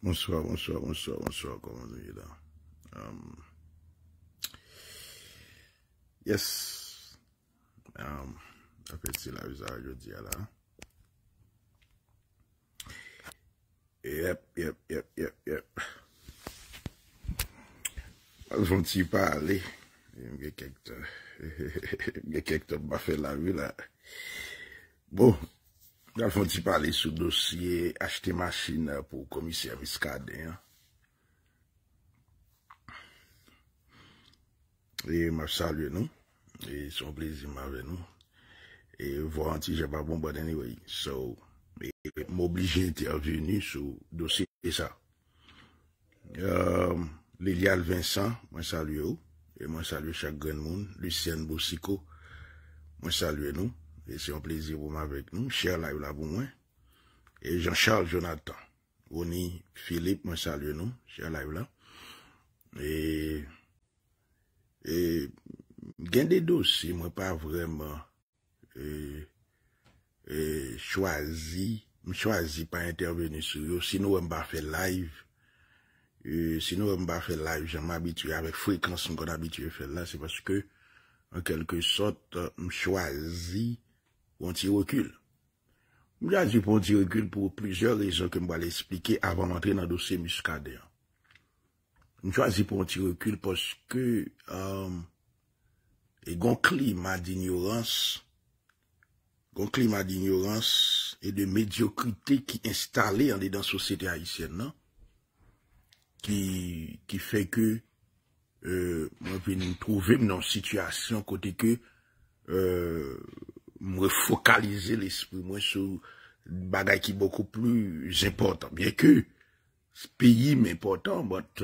Moun sowa, moun sowa, moun sowa, moun sowa kwa moun zonye dan. Yes. Um, Ape si la vizay yo diya la. Yep, yep, yep, yep, yep. Az moun ti pale. Mwen ge kek to. Mwen ge kek to bwafen la vi la. Bo. Bo. Davanti pale sou dosye Ache te masine pou komisyen miskade E ma salwe nou E son plezime ave nou E vwanti jepa bon badeni bon wey So Me oblige te avveni sou dosye E sa um, Lelial Vincent Man salwe ou E man salwe chak gen moun Lucien Boussico Man salwe nou E se yon plezi pou m avek nou. Cher live la pou mwen. E Jean-Charles Jonathan. Oni Philippe m salye nou. Cher live la. E gen dedo si m wè pa vremen e chwazi m chwazi pa interveni sou yo. Sinou m ba fe live. Sinou m ba fe live. Jan m abitue avèk frekansan kon abitue fe la. Se baske an kelke sot m chwazi Ou anti-rekul. Mwen chwa zi pou anti-rekul pou plusieurs rezon ke mwa l'esplike avan antre nan dosye muskade. Mwen chwa zi pou anti-rekul poske um, e gon klima d'ignorans e de mediokrite ki installe an de dan sosete haisyen nan ki fe ke mwen euh, vini mtouvem nan sityasyon kote ke e mwen fokalize l'espri mwen sou bagay ki boko plou z'importan. Bien ke, z'peyi m'importan, bot,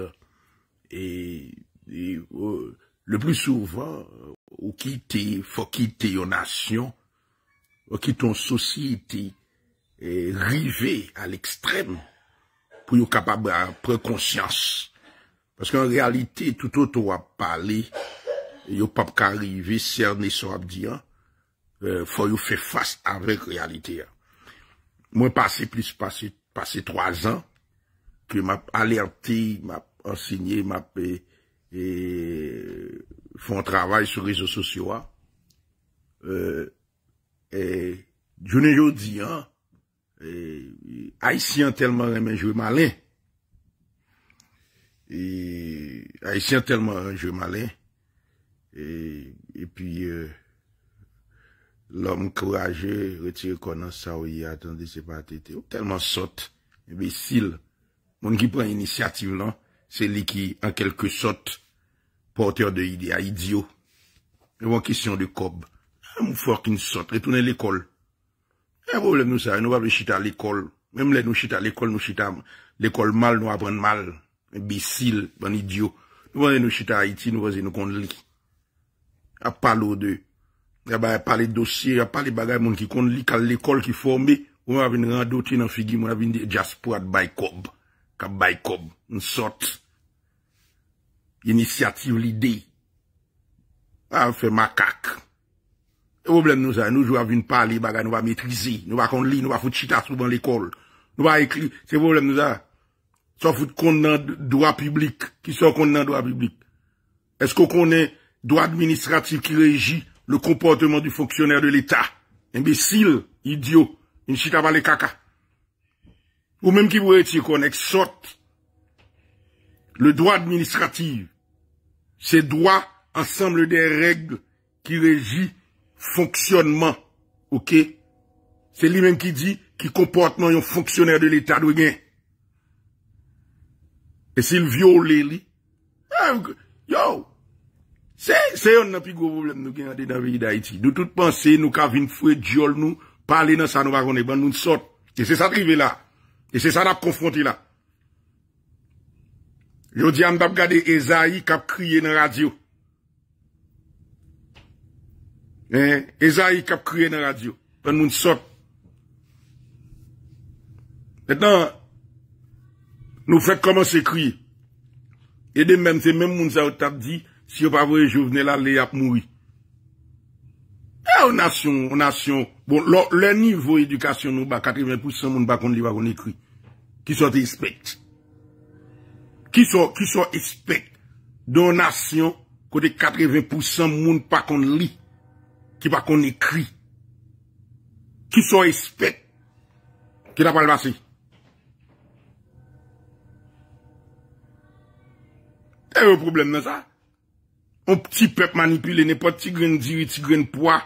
e, e le plou souvan, ou ki te, fok ki te yo nasyon, ou ki ton sosi te rive a l'ekstrem, pou yo kapab prekonsyans. Paske an realite, toutot ou ap pale, yo pap ka rive, serne sou ap diyan, Euh, Foyou fè fass avèk rèalite. Mwen passe, passe 3 an, ki m ap alerti, m ap ansinye, m ap fòn travaj sou rezo sosyo euh, a. Jounen yo di, Aisyen telman remen jwe malè. Aisyen telman remen jwe malè. E pi... L'om kouraje, retire konan sa ouye, atende se patete. Ou telman sot, e bisil. Moun ki pren inisiativ non? lan, se li ki ankelke sot, portèr de ide, a idyo. E wakisyon de kob. A mou fòrk in sot, retounen l'ekol. E wò lèm nou sa, nou wap lèm chita l'ekol. Mèm lèm nou chita l'ekol, nou chita l'ekol mal, nou apren mal. E bisil, ban idyo. Nou wèm lèm nou chita Haiti, nou wazè nou kon lèm. A palo de... Il n'y a pas les dossiers, il n'y a pas les bagages monde qui connaît li cal l'école qui formée. on va venir en outil dans figure, on va venir dire diaspora by cob, cap by cob, une sorte initiative l'idée. Ah, on fait macaque. macaque. Le problème nous ça, nous on va venir parler bagages, nous va maîtriser, nous va les lire, nous va foutre chita sous dans l'école. Nous va écrire, c'est le problème nous ça. Sauf dans le droit public, qui sont le droit public. Est-ce qu'on connaît droit administratif qui régit le comportement du fonctionnaire de l'État. Imbécile, idiot, une chita les caca. Ou même qui vous étiez qu'on le droit administratif. Ces droit ensemble des règles qui régit fonctionnement. OK? C'est lui-même qui dit qui comportement un fonctionnaire de l'État doit gagner. Et s'il viole ah, yo, Se yon nan pi gwo problem nou gen ade nan veyi da iti. Nou tout panse, nou ka vin fwe diol nou, pale nan sanwa rone, ban nou nsot. E se sa trive la. E se sa nap konfronte la. Yo di am dab gade Eza yi kap kriye nan radyo. Eza yi kap kriye nan radyo. Ban nou nsot. Metnan, nou fwek koman se kriye. E de menm, se menm mounza ou tab di, si yo pa voye jouvne la le ap moui. E ah, ou nasyon, ou nasyon, bon, le nivou edukasyon nou ba, 80% moun pa kon li, pa kon ekwi, ki so te expect. Ki so, ki so expect don nasyon, kote 80% moun pa kon li, ki pa kon ekwi. Ki so expect ki la pal basi. Te ve problem nan sa? On pti pep manipile, ne pot ti gren diwi, ti gren poa.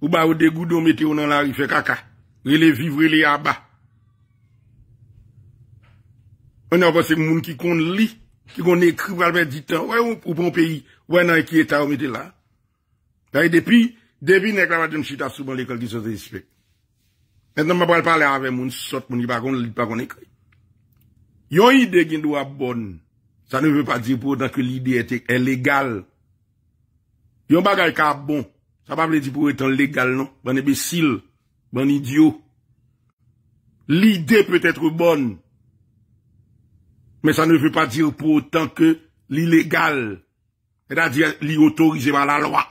Ou ba ou de goudou mette ou nan la rife kaka. Ou e le vivre, ou e le yaba. Ou nan pa se moun ki kon li, ki kon ekri valbe di tan. Ou pou moun peyi, wè nan e kieta ou mette la. Ta e depi, depi nek la vat yon chita sou ban l'ekol diso zespe. Men nan mabal pale ave moun sot, moun i bakon li, bakon ekri. Yon ide gen do a bon, sa ne ve pa di pou dan ke l'ide ete e legal. Yon bagay ka bon. Ça ça veut vle pour être être légal, non. Bon imbécile, bon idiot. L'idée peut être bonne. Mais ça ne veut pas dire pour autant que l'illégal, c'est-à-dire l'autorisé par la loi.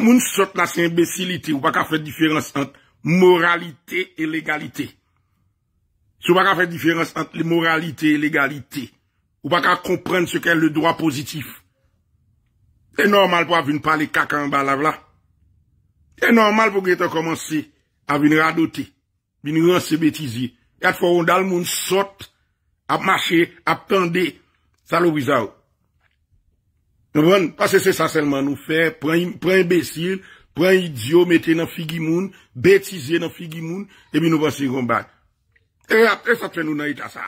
Moun sort la c'est imbécilité. Ou pas qu'à faire différence entre moralité et légalité. Si ou pas qu'à faire différence entre moralité et légalité. Ou pas qu'à comprendre ce qu'est le droit positif. E normal pou avin pale kaka an balav la. E normal pou gwen ton komanse avin radote. Vin yon se betize. E at fwo yon dal moun sot ap mache, ap tende salo wiza ou. Nou bon, pasese sa selman nou fe, pren imbesil, pren idyo, meten nan figi moun, betize nan figi moun, e bin yon vansi yon bag. E apre sa twen nou nan ita sa.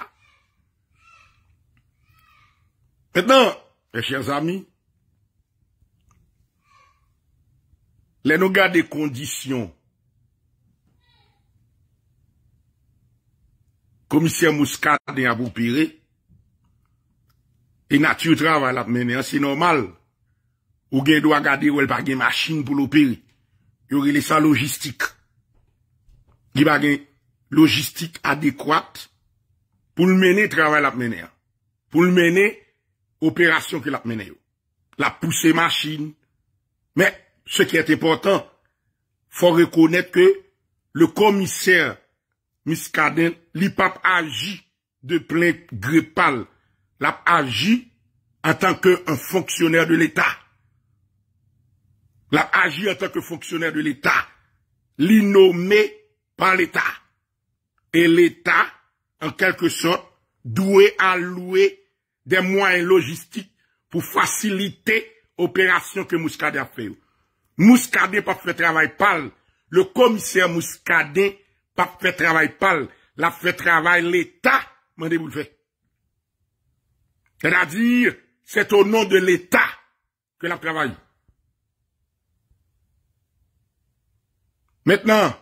Mwen nan, e chen zami, Lè nou gade kondisyon komisyon mouskade de yabou pire e nati ou travay lap mene. Se normal ou gen do a gade wèl bagen maschine pou l'opere yor ilè sa logistik di bagen logistik adekwat pou l'mene travay lap mene. Pou l'mene operasyon ki lap mene yo. La pousse maschine mè ce qui est important, faut reconnaître que le commissaire Miskaden, pas agit de plein grépal. L'a agi en tant qu'un fonctionnaire de l'État. L'a agi en tant que fonctionnaire de l'État. L'innommé par l'État. Et l'État, en quelque sorte, doit allouer des moyens logistiques pour faciliter l'opération que Muscadet a fait. Mouskade pa fwe travay pal, le komisèr Mouskade pa fwe travay pal, la fwe travay l'Etat, mende bou l'fè. Tè da dir, sè tonon de l'Etat ke la travay. Mètenan,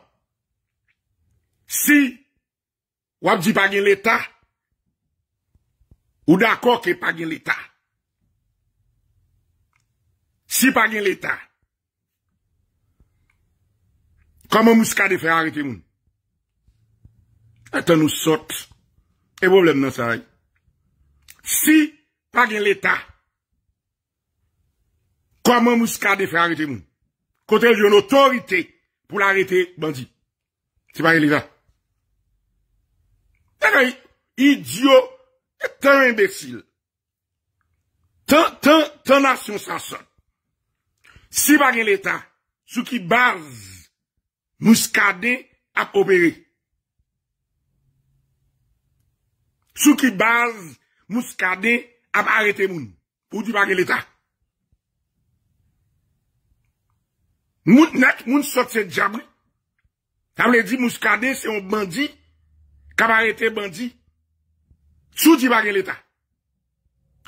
si wap di pagin l'Etat, ou d'akon ke pagin l'Etat. Si pagin l'Etat, koman mouska de fe arrete moun? E te nou sot, e boblem nan sa ray. Si, pa gen l'Etat, koman mouska de fe arrete moun? Kote joun otorite pou l'arrete bandi. Si pa gen l'Etat. E eh, gen, e diyo, e ten imbesil. Ten, ten, ten asyon sa son. Si pa gen l'Etat, sou ki baz Mouskade ap opere. Sou ki baz, Mouskade ap arete moun, pou di bag el eta. Moun net, moun sot se diabri, ta wle di Mouskade se yon bandi, kab arete bandi, sou di bag el eta.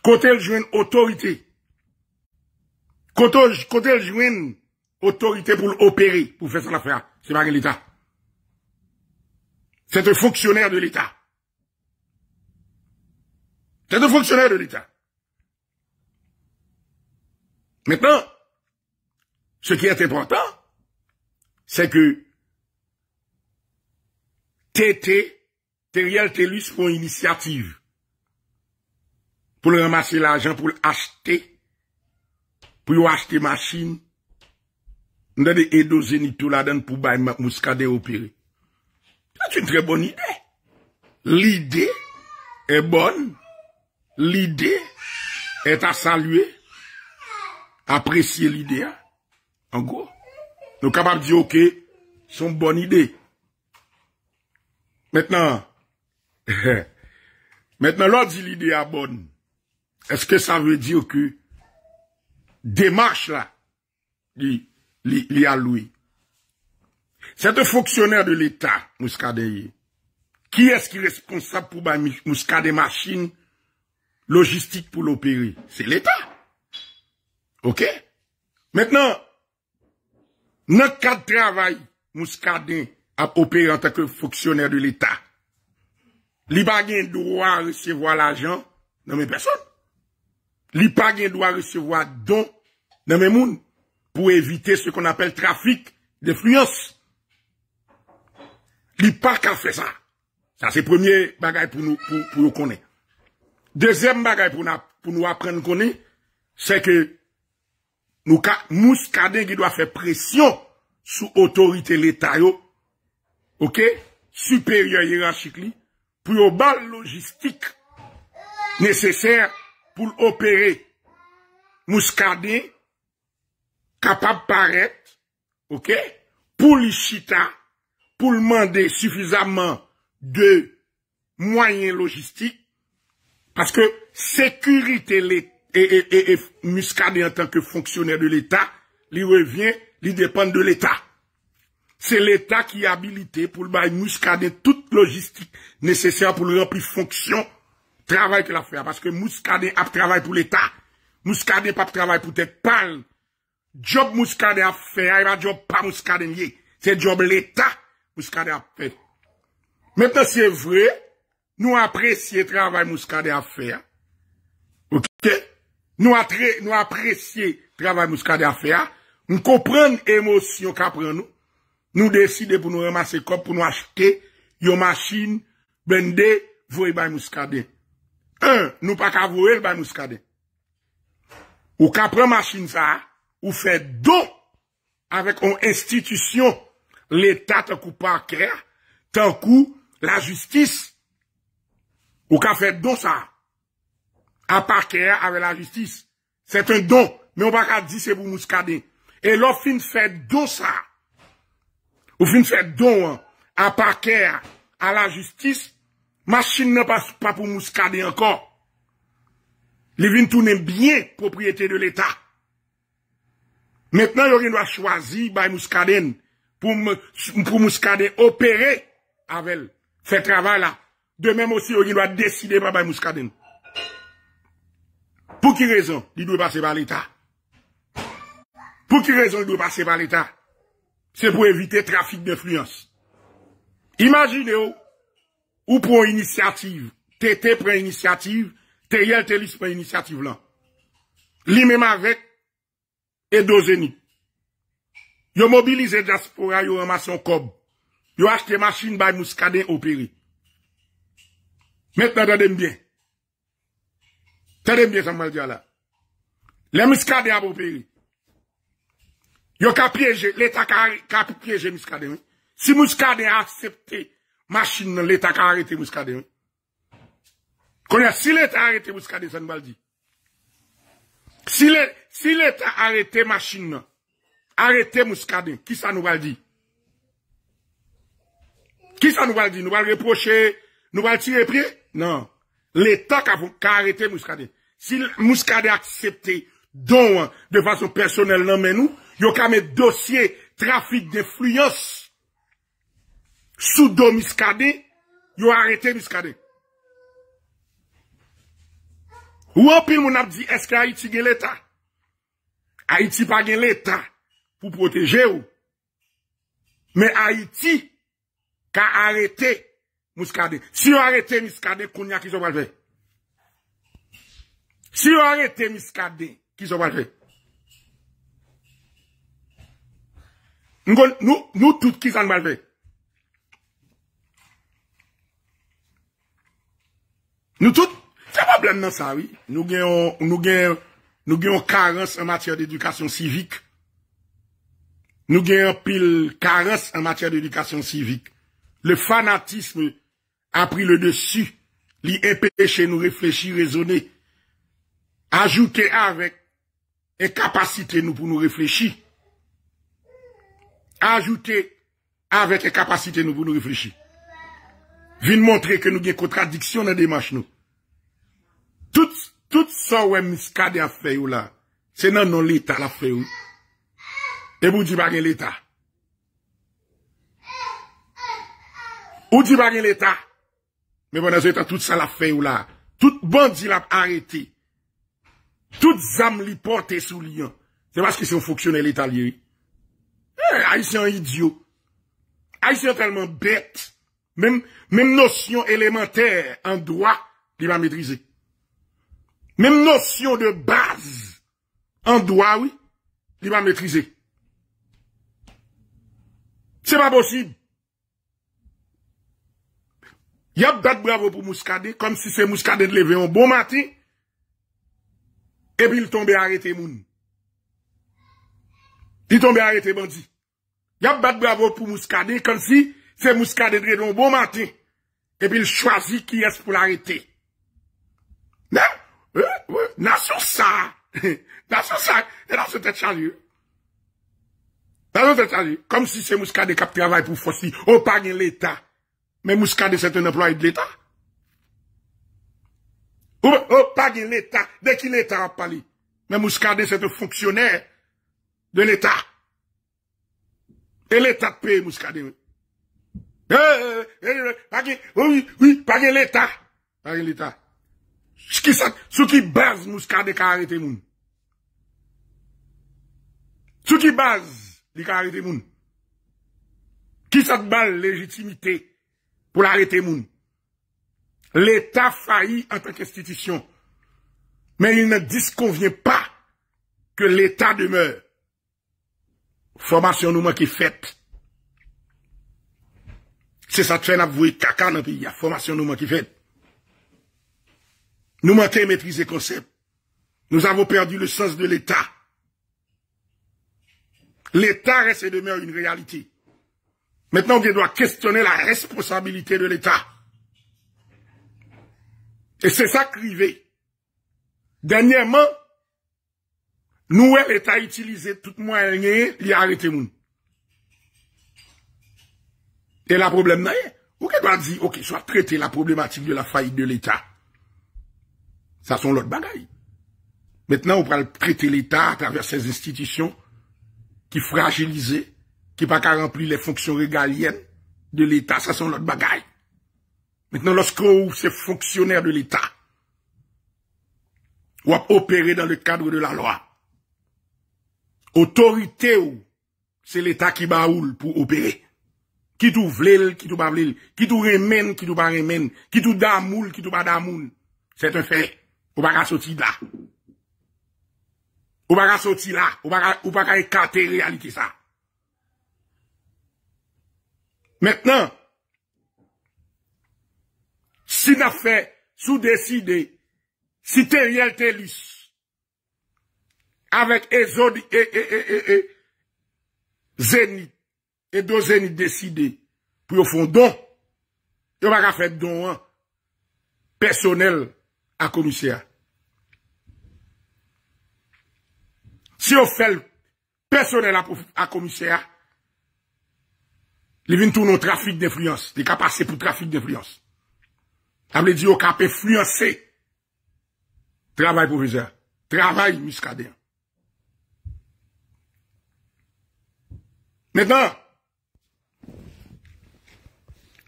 Kotel jwen otorite, kotel jwen otorite, autorité pour l'opérer, pour faire son affaire. C'est pas l'État. C'est un fonctionnaire de l'État. C'est un fonctionnaire de l'État. Maintenant, ce qui est important, c'est que TT, Teriel Telus font initiative pour ramasser l'argent, pour acheter, pour acheter machine, Nde de edo zenitou la den pou bay mouska de opere. Ate yon tre bon ide. L'ide e bon. L'ide et a salue. Aprecie l'ide a. An go. Nou kapap di ok. Son bon ide. Mètnen. Mètnen lò di l'ide a bon. Eske sa vwe di ok. Demarch la. Di li aloui. Sète foksyonèr de l'État, mouskadeye, ki eski responsable pou mouskadey machin logistik pou l'opéry? Sè l'État. Ok? Mètenan, nòt kèd travay mouskadey ap opéry an takè foksyonèr de l'État. Li bagen dòwa resevo a l'ajan, nan mè person. Li bagen dòwa resevo a don, nan mè moun. pou evite se kon apel trafik defluyos. Li park a fe sa. Sa se premier bagay pou nou pou yo konen. Dezem bagay pou nou apren konen, se ke mouskade gwe do a fe presyon sou otorite l'Etat yo. Ok? Superior yirachik li, pou yo bal logistik neseser pou l'opere mouskadey capable de paraître, ok, pour l'ichita, pour demander suffisamment de moyens logistiques, parce que sécurité et, Muscadet en tant que fonctionnaire de l'État, lui revient, il dépend de l'État. C'est l'État qui est habilité pour le Muscadet toute logistique nécessaire pour remplir fonction, travail que l'affaire. Parce que Muscadet a travaillé pour l'État. Muscadet n'a pas travaillé pour être pâle. Job mouskade a fe a, e ba job pa mouskade nye. Se job leta, mouskade a fe. Mèten se vre, nou apresye travay mouskade a fe a. Ok? Nou apresye travay mouskade a fe a. Nou kompren emosyon, kapren nou. Nou deside pou nou remase kop pou nou achete yo masin bende voy bay mouskade. An, nou pa kavowe l bay mouskade. Ou kapren masin sa a, ou fait don avec une institution, l'État, tant coup parquet, tant coup la justice, ou qu'a fait don ça, à parquet avec la justice. C'est un don, mais on va pas dire c'est pour mouscader. Et l'offre fait don ça, ou fait don hein, à parquet, à la justice, machine ne passe pas pour mouscader encore. Les vins tournent bien propriété de l'État. Mètnen yo genwa chwazi bay Mouskaden pou Mouskaden opere avèl. Fè travèl la. De mèm osi yo genwa deside bay Mouskaden. Pou ki rezon li dwe basè bal eta? Pou ki rezon li dwe basè bal eta? Se pou evite trafik de fluens. Imagine yo ou pou inisiativ te te pre inisiativ te yel te lis pre inisiativ lan. Li mèm avèk E dozeni. Yo mobilize jaspora yo an masyon kob. Yo achete maschine bay mouskade operi. Metna dadembyen. Dadembyen san mal di ala. Le mouskade ap operi. Yo ka pyeje. Le ta ka pyeje mouskade. Si mouskade a aksepte maschine, le ta ka arete mouskade. Konya si le ta arete mouskade san mal di. Si l'Etat arete machin nan, arete mouskade, ki sa nou val di? Ki sa nou val di? Nou val reproche? Nou val tireprie? Nan. L'Etat ka arete mouskade. Si mouskade aksepte don de vason personel nan menou, yo kame dosye trafik de fluyos sou don mouskade, yo arete mouskade. Wopil moun ap di, eske Haiti gen l'Etat? Haiti pa gen l'Etat pou proteje ou. Men Haiti ka arete mouskade. Si yo arete mouskade, konya kizan balve. Si yo arete mouskade, kizan balve. Nou tout kizan balve. Nou tout. nou gen yon karens an matèr dèdikasyon sivik nou gen yon pil karens an matèr dèdikasyon sivik le fanatisme apri le dessu li epèche nou reflechi, rezonè ajoute avèk e kapasite nou pou nou reflechi ajoute avèk e kapasite nou pou nou reflechi vin montre ke nou gen kontradiksyon nan demache nou tout sa wè miska de a feyo la, se nan non l'Etat la feyo, e bou di bagen l'Etat. Ou di bagen l'Etat, me bon a zo Eta tout sa la feyo la, tout bandi la arete, tout zam li porte sou li an, se bas ki son foksyonel l'Etat li e. E, a y si an idyo, a y si an talman bet, menm nosyon elementer an doa li ba midrizik. Mem notyon de base an doa, oui, li va metrize. Se pa posib. Ya bat bravo pou mouskade, kom si se mouskade de leve yon bon mati, e pi l tombe arrete moun. Li tombe arrete bandi. Ya bat bravo pou mouskade, kom si se mouskade de leve yon bon mati, e pi l chwazi ki yes pou l arrete. Nèm, non. Nation ça. Nation ça. Et là, c'était Charlie. Dans comme si c'est Mouskade qui a travaillé pour Fossi, on pague l'État. Mais Mouskade, c'est un employé de l'État. On pague l'État, dès qu'il est en palais. Mais Mouskade, c'est un fonctionnaire de l'État. Et l'État paye Mouskade. Euh, euh, oui, oui, pague l'État. Pague l'État. sou ki baz mouska de ka arete moun. Sou ki baz di ka arete moun. Ki sat bal legitimite pou la arete moun. L'Etat fayi an tan kestitisyon. Men yon ne diskonvye pa ke l'Etat demeure. Formasyon nouman ki fet. Se sat fay nan vouye kaka nan pi, ya formasyon nouman ki fet. Nous manquons maîtriser le concept. Nous avons perdu le sens de l'État. L'État reste et demeure une réalité. Maintenant, on doit questionner la responsabilité de l'État. Et c'est ça qui rivait. Dernièrement, nous, l'État utilisé tout moyen, il a arrêté nous. Et la problème n'est, ou doit dire, ok, soit traiter la problématique de la faillite de l'État. Ça, sont l'autre bagaille. Maintenant, on va traiter l'État à travers ses institutions qui fragilisées, qui pas qu'à remplir les fonctions régaliennes de l'État. Ça, sont l'autre bagaille. Maintenant, lorsque ces fonctionnaires de l'État, ou opérer dans le cadre de la loi. Autorité c'est l'État qui baoule pour opérer. Qui tout vlil, qui tout pas qui tout remène, qui tout pas qui tout damoule, qui tout pas damoule. C'est un fait. Ou baka soti la. Ou baka soti la. Ou baka ekate realite sa. Mètnen, si na fè sou deside, si te yel te lis, avèk e zodi, e, e, e, e, e, zenit, e do zenit deside, pou yo fon don, yo baka fè don an, personel, a komisyen. Si yo fel personel a komisyen, li vin tou nou trafik de fluyans, li ka pase pou trafik de fluyans. Able di yo ka pe fluyans se travay pou vizan. Travay miskade. Mètnen,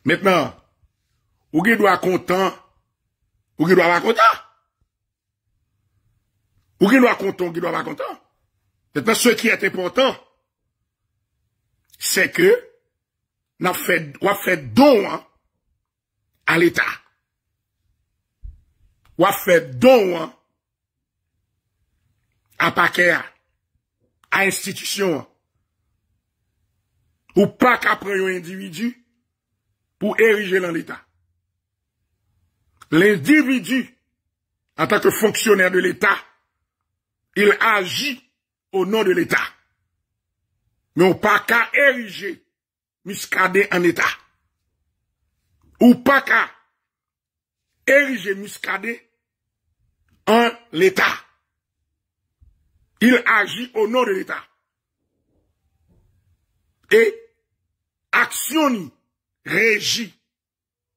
mètnen, ou ge dwa kontan Ou ki lwa va kontan? Ou ki lwa kontan ou ki lwa va kontan? Metman, se ki ete pontan, se ke, wafet don an al etat. Wafet don an apake an, an institisyon an, ou pa kapren yon individu pou erije lan l'etat. L'individu an tak fonksyoner de l'Etat il aji o nou de l'Etat. Nou pa ka erije miskade an Eta. Ou pa ka erije miskade an l'Eta. Il aji o nou de l'Eta. E aksyoni reji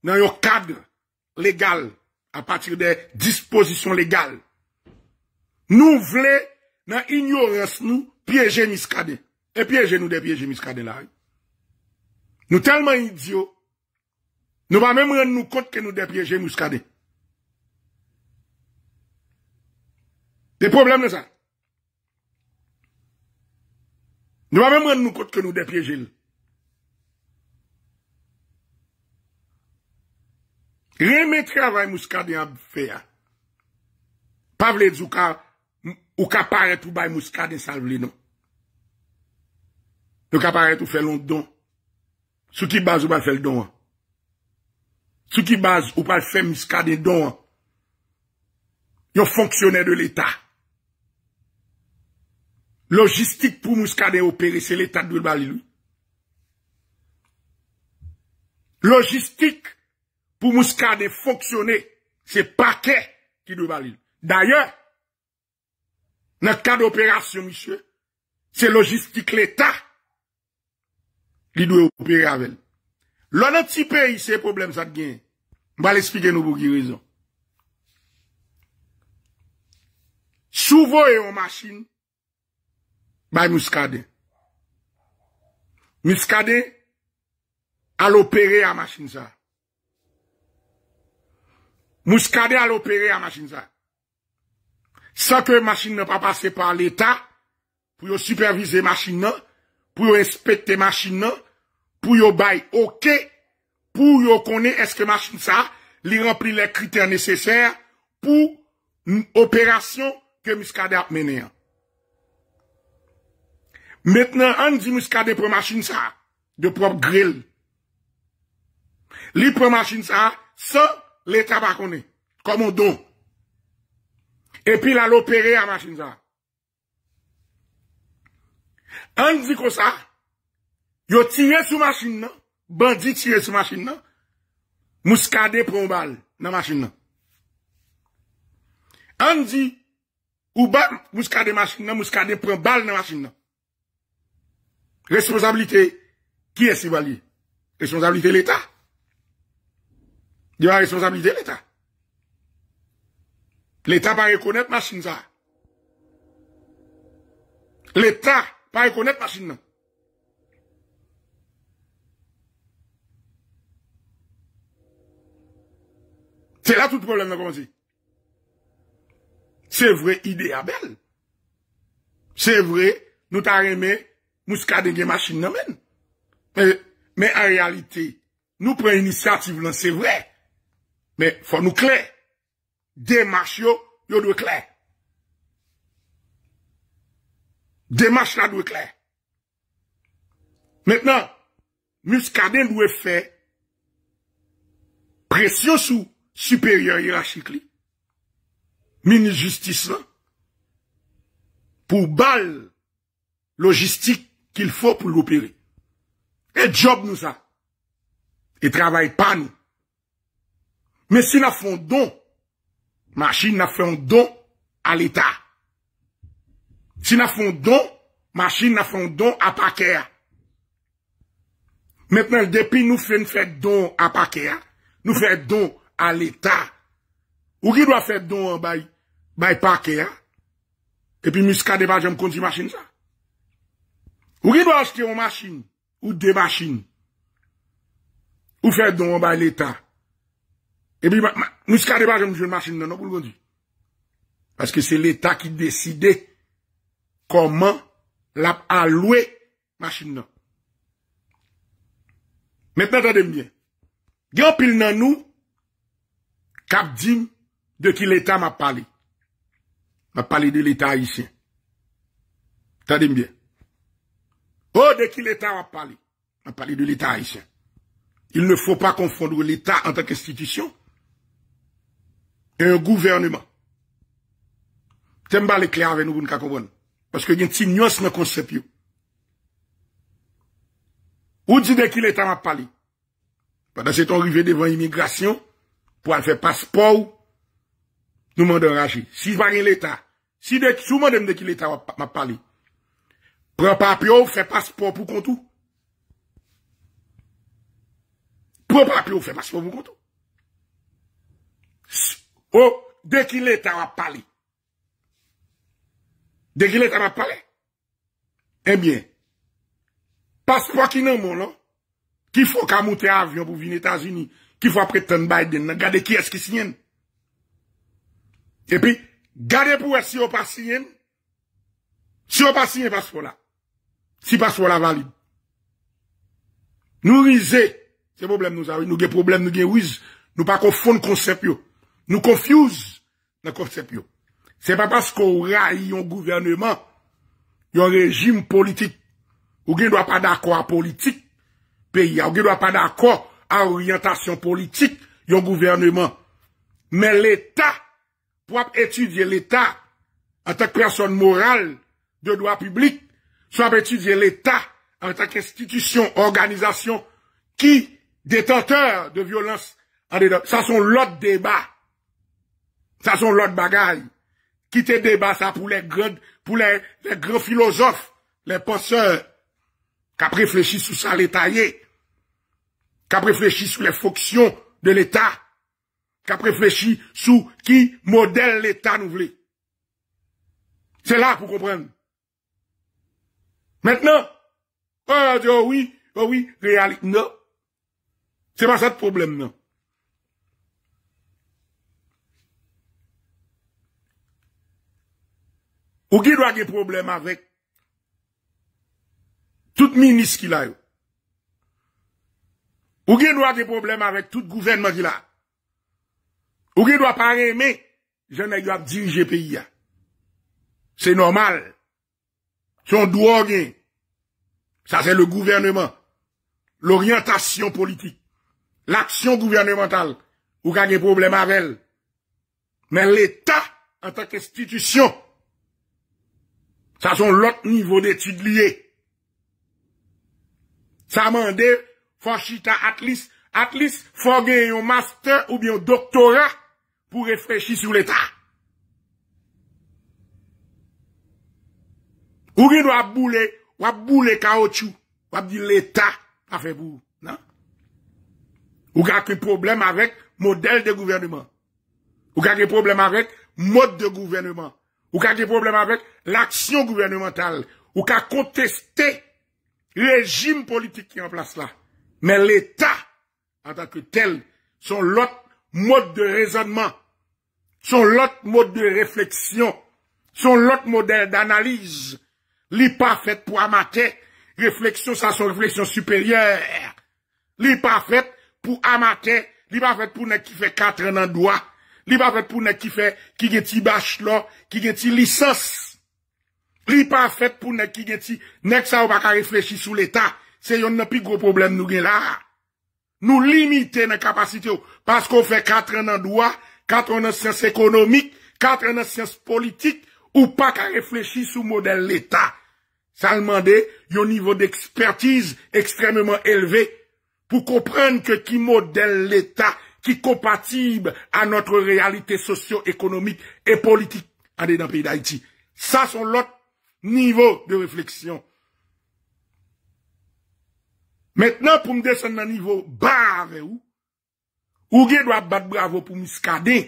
nan yo kadre Légal à partir des dispositions légales. Nous voulons, dans l'ignorance, nous, piéger Miskadé. Et piéger nous des piéger Miskadé là. Nous tellement idiots, nous va même rendre nous compte que nous des piéger C'est Des problèmes de ça. Nous va même rendre nous compte que nous des piéger. remetre avay mouskade an fe a. Pavle dzou ka, ou ka paret ou bay mouskade san vle non. Ou ka paret ou fe london. Sou ki baz ou bay fe ldon. Sou ki baz ou bay fe mouskade don. Yo fonksyonel de l'Etat. Lojistik pou mouskade opere, se l'Etat dwe balilou. Lojistik, pou mouskade foksyone se pake ki dwe valide. D'ayon, nat ka d'operasyon, misye, se logistik l'Etat, li dwe opere avel. Lò, nat si peyi se problem sa d'gen, mba l'esplike nou bou ki rezon. Souvo e yon masin, bay mouskade. Mouskade, al opere a masin sa. Mouskade a l'opere a machin sa. Sa ke machin nan pa pase pa l'Etat, pou yo supervise machin nan, pou yo inspecte machin nan, pou yo baye okey, pou yo kone eske machin sa, li rempli le kriter neseser pou operasyon ke mouskade ap mene. Metnen an di mouskade pre machin sa, de prop grill, li pre machin sa, sa, Le tabak one, komon do. E pi la lopere a masin za. An di ko sa, yo tiye sou masin nan, bandi tiye sou masin nan, mouskade proun bal nan masin nan. An di, ou ban mouskade masin nan, mouskade proun bal nan masin nan. Responsabilite, ki esi vali? Responsabilite l'Etat. de la responsabilité de l'État. L'État pas reconnaître machine ça. L'État pas reconnaître machine C'est là tout le problème, comment dit. C'est vrai, idée est belle. C'est vrai, nous avons aimé, mouscade des machines, mais, mais en réalité, nous prenons l'initiative, c'est vrai. mè fò nou klè. Demarch yo, yo dwe klè. Demarch la dwe klè. Mètnen, mè skaden dwe fè presyo sou superior yor achik li. Ministre justice vè. Pou bal logistik kil fò pou loupiri. E job nou sa. E travay pan nou. Men si na fon don, machin na fon don al Eta. Si na fon don, machin na fon don apakeya. Mètenè, depi nou fè n'fè don apakeya, nou fè don al Eta, ou ki dwa fè don an bay, baypakeya, epi miska deba jèm konti machin sa? Ou ki dwa aske yon machin, ou de machin, ou fè don an bay l'Eta? E bi mou skade ba jen mou jen machin nan, nou koul gondi. Paske se l'Etat ki deside koman la a loue machin non. nan. Metnen ta deme bien. Gyo pil nan nou kap dim de ki l'Etat ma pale. Ma pale de l'Etat haishen. Ta deme bien. Ho oh, de ki l'Etat ma pale. Ma pale de l'Etat haishen. Il ne fò pa konfondou l'Etat an tak institisyon gen yon gouvernement. Temba le kli avè nou bon kakoubon. Paske gen ti nyos nan konsep yon. Ou di de ki l'Etat map pali? Ba da se ton rive devan imigrasyon, pou an fè paspou, nou man den raje. Si varin l'Etat, si de souman dem de ki l'Etat map pali, pran pa api ou fè paspou pou kontou. Pran pa api ou fè paspou pou kontou. Oh, dès qu'il est à parler. Dès qu'il est à parler. Eh bien, passeport qui n'a mon là, qui faut qu'à monter avion pour venir aux États-Unis, qui faut prétendre Biden, regardez qui est-ce qui signe. Et puis, gardez pour si on pas signé, si on pas signé passeport là, si passeport là valide. Nous risons, c'est problème nous avons, nous avons problème, nous avons nous pas confondre concept Nou konfuse nan konsep yo. Se pa pas kon ra yon gouvernement, yon rejim politik, ou gen dwa pa d'akwa politik, peyi, ou gen dwa pa d'akwa orientasyon politik, yon gouvernement. Men l'Etat, pou ap etudye l'Etat an tak person moral de doa publik, sou ap etudye l'Etat an tak institisyon an tak organizasyon ki detenteur de violans an detenteur. Sa son lot debat Ça, sont l'autre bagaille. Quitter débat ça pour les grands, pour les, les grands philosophes, les penseurs, qui réfléchi sur ça taillés, qui réfléchi sur les fonctions de l'État, qui réfléchi sur qui modèle l'État nous voulons. C'est là pour comprendre. Maintenant, oh, oh oui, oh oui, réalité, non. C'est pas ça le problème, non. Ou gen do a gen problem avek tout minis ki la yo? Ou gen do a gen problem avek tout gouvenman ki la? Ou gen do a pari me, jen a yo ap dirije pi ya? Se normal, son doua gen, sa se le gouvenman, l'orientasyon politik, l'aksyon gouvenmental, ou gen gen problem avek, men l'Etat an tak estitisyon Sa son lot nivou d'etud liye. Sa mande fò chita atlis. Atlis fò gen yon master ou bi yon doktora pou refrechi sou l'Etat. Ou gen wap boule, wap boule kao chou. Wap di l'Etat pa febou, nan? Ou kak e problem avèk model de gouvernement. Ou kak e problem avèk mode de gouvernement. ou qu'a des problèmes avec l'action gouvernementale, ou contesté le régime politique qui est en place là. Mais l'État, en tant que tel, son l'autre mode de raisonnement, son l'autre mode de réflexion, son l'autre modèle d'analyse, n'est pas fait pour amater, réflexion, ça son réflexion supérieure, N'est pas fait pour amater, n'est pas fait pour ne qui fait quatre ans dans n'est pas fait pour nèg qui fait qui gen ti bachelor, là qui gen licence li fait pour nèg qui gen nèg ça ou pas réfléchir sur l'état c'est un plus gros problème nous avons là nous limiter nos capacités parce qu'on fait quatre ans en droit quatre ans en sciences économiques quatre ans en sciences politiques ou pas qu'à réfléchir sous modèle l'état ça demande un niveau d'expertise extrêmement élevé pour comprendre que qui modèle l'état ki kompatib a notre realite sosyo-ekonomik e politik ane dan peyi da iti. Sa son lot nivou de refleksyon. Metnan pou m de san nan nivou bar, ou ge dwa bat bravo pou miskade,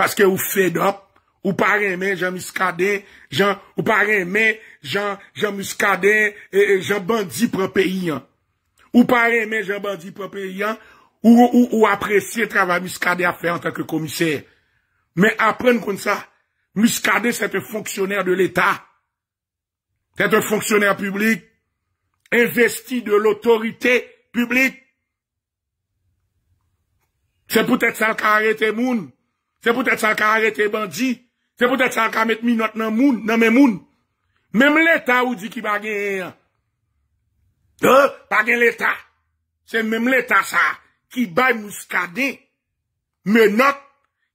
paske ou fedop, ou paremen jan miskade, ou paremen jan miskade, jan bandi pra peyi an. Ou paremen jan bandi pra peyi an, Ou apresye trava miskade a fe an tanke komisey. Men apren kon sa, miskade se te fonksyoner de l'Etat. Se te fonksyoner publik. Investi de l'otorite publik. Se pou tete sal ka arete moun. Se pou tete sal ka arete bandi. Se pou tete sal ka met mi not nan men moun. Mem l'Etat ou di ki bagen e. De bagen l'Etat. Se mem l'Etat sa. ki bay mouskade menak,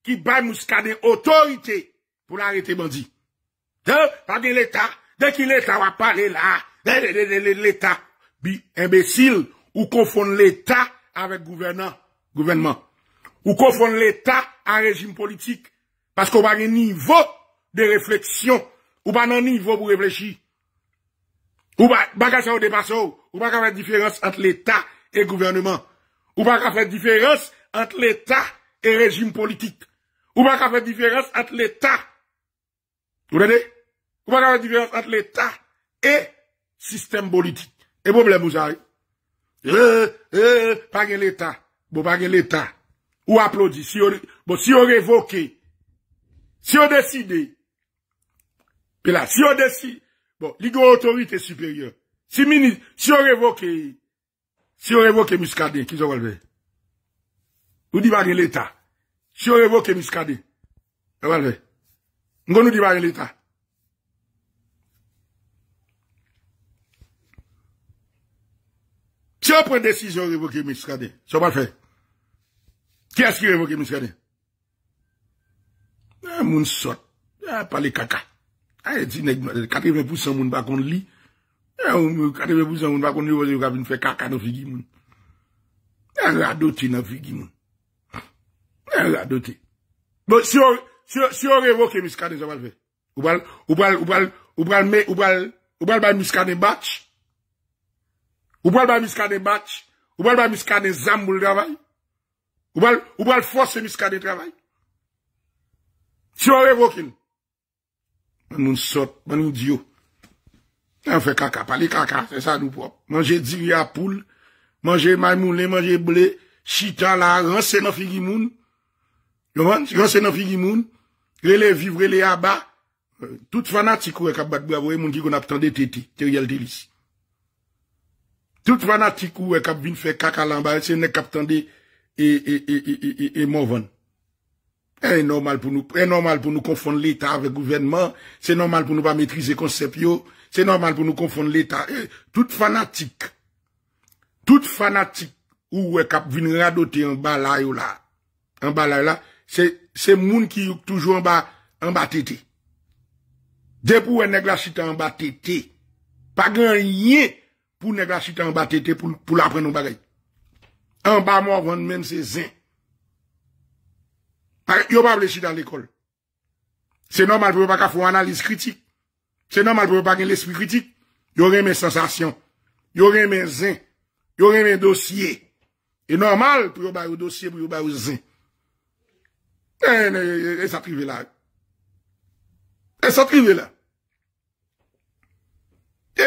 ki bay mouskade otorite pou l'arete bandi. De, bagi l'Etat, de ki l'Etat wap pale la, de, de, de, de, de l'Etat, bi, embesil, ou konfon l'Etat avèk gouvernan, gouvernman. Ou konfon l'Etat an rejim politik, paskou bagi nivou de refleksyon, ou banan nivou pou refleksi. Ou baga sa ou depaso, ou baga vèk diferans at l'Etat et gouvernman. Ou pa ka fe diferans at l'Etat e rejim politik. Ou pa ka fe diferans at l'Etat. Où dade? Ou pa ka fe diferans at l'Etat e sistem politik. E moun blè mou zay? E, e, bon, e, euh, euh, page l'Etat. Bo, page l'Etat. Ou aplodi. Bo, si yo revoke. Bon, si yo deside. Pe la, si yo deside. Bon, li go autorite superior. Si yo revoke yi. Si yo revoke miskade, kiz yo valve? Ou divage l'Etat? Si yo revoke miskade, valve? Ngon ou divage l'Etat? Si yo pren desisyon revoke miskade, sou valve? Ki as ah, ki revoke miskade? A moun sot, a ah, pale kaka. A ah, e di negmade, kake vepousan moun bakon li... E yon mou kate ve pou zan moun bako nou yon yon yon yon yon fe kaka nou figi moun. E yon yon adoti nou figi moun. E yon yon adoti. Mwen bon, si yon revoke miska de zan valve. Wabal, wabal, wabal, wabal me, wabal, wabal bal miska de bach. Wabal bal miska de bach. Wabal bal miska de zan moul travay. Wabal, wabal fos fe miska de travay. Si yon revoke moun. Mwen moun sot, mwen moun diyo. An fè kaka, pa li kaka, se sa nou pwop. Manje diri a poule, manje maymoune, manje boule, chita la, ranse nan figi moun, yo man, ranse nan figi moun, rele vive rele a ba, euh, tout fanatikou e kap bat bou avou, e moun ki kon ap tande teti, teri el delisi. Tout fanatikou e kap vin fè kaka lan ba, se ne kap tande e, e, e, e, e, e, e, movan. E normal pou nou, e normal pou nou konfon l'eta avè gouvernement, se normal pou nou pa metrize konsep yo, Se normal pou nou konfon l'Etat. Eh, tout fanatik. Tout fanatik ou wè kap vin radote an ba la yo la. An ba la yo la. Se moun ki yon toujou an ba tete. Depou wè negla chite an ba tete. Pa gen yon pou negla chite an ba tete pou l'apren nou bagay. An ba mou avon men se zen. Yo pa wè chite an l'ekol. Se normal pou wè baka foun analise kritik. Se normal pou yo bagen l'esprit kritik, yo ren men sensasyon, yo ren men zin, yo ren men dosye. E normal pou yo bagen dosye, pou yo bagen zin. E sa trivela. E sa trivela. E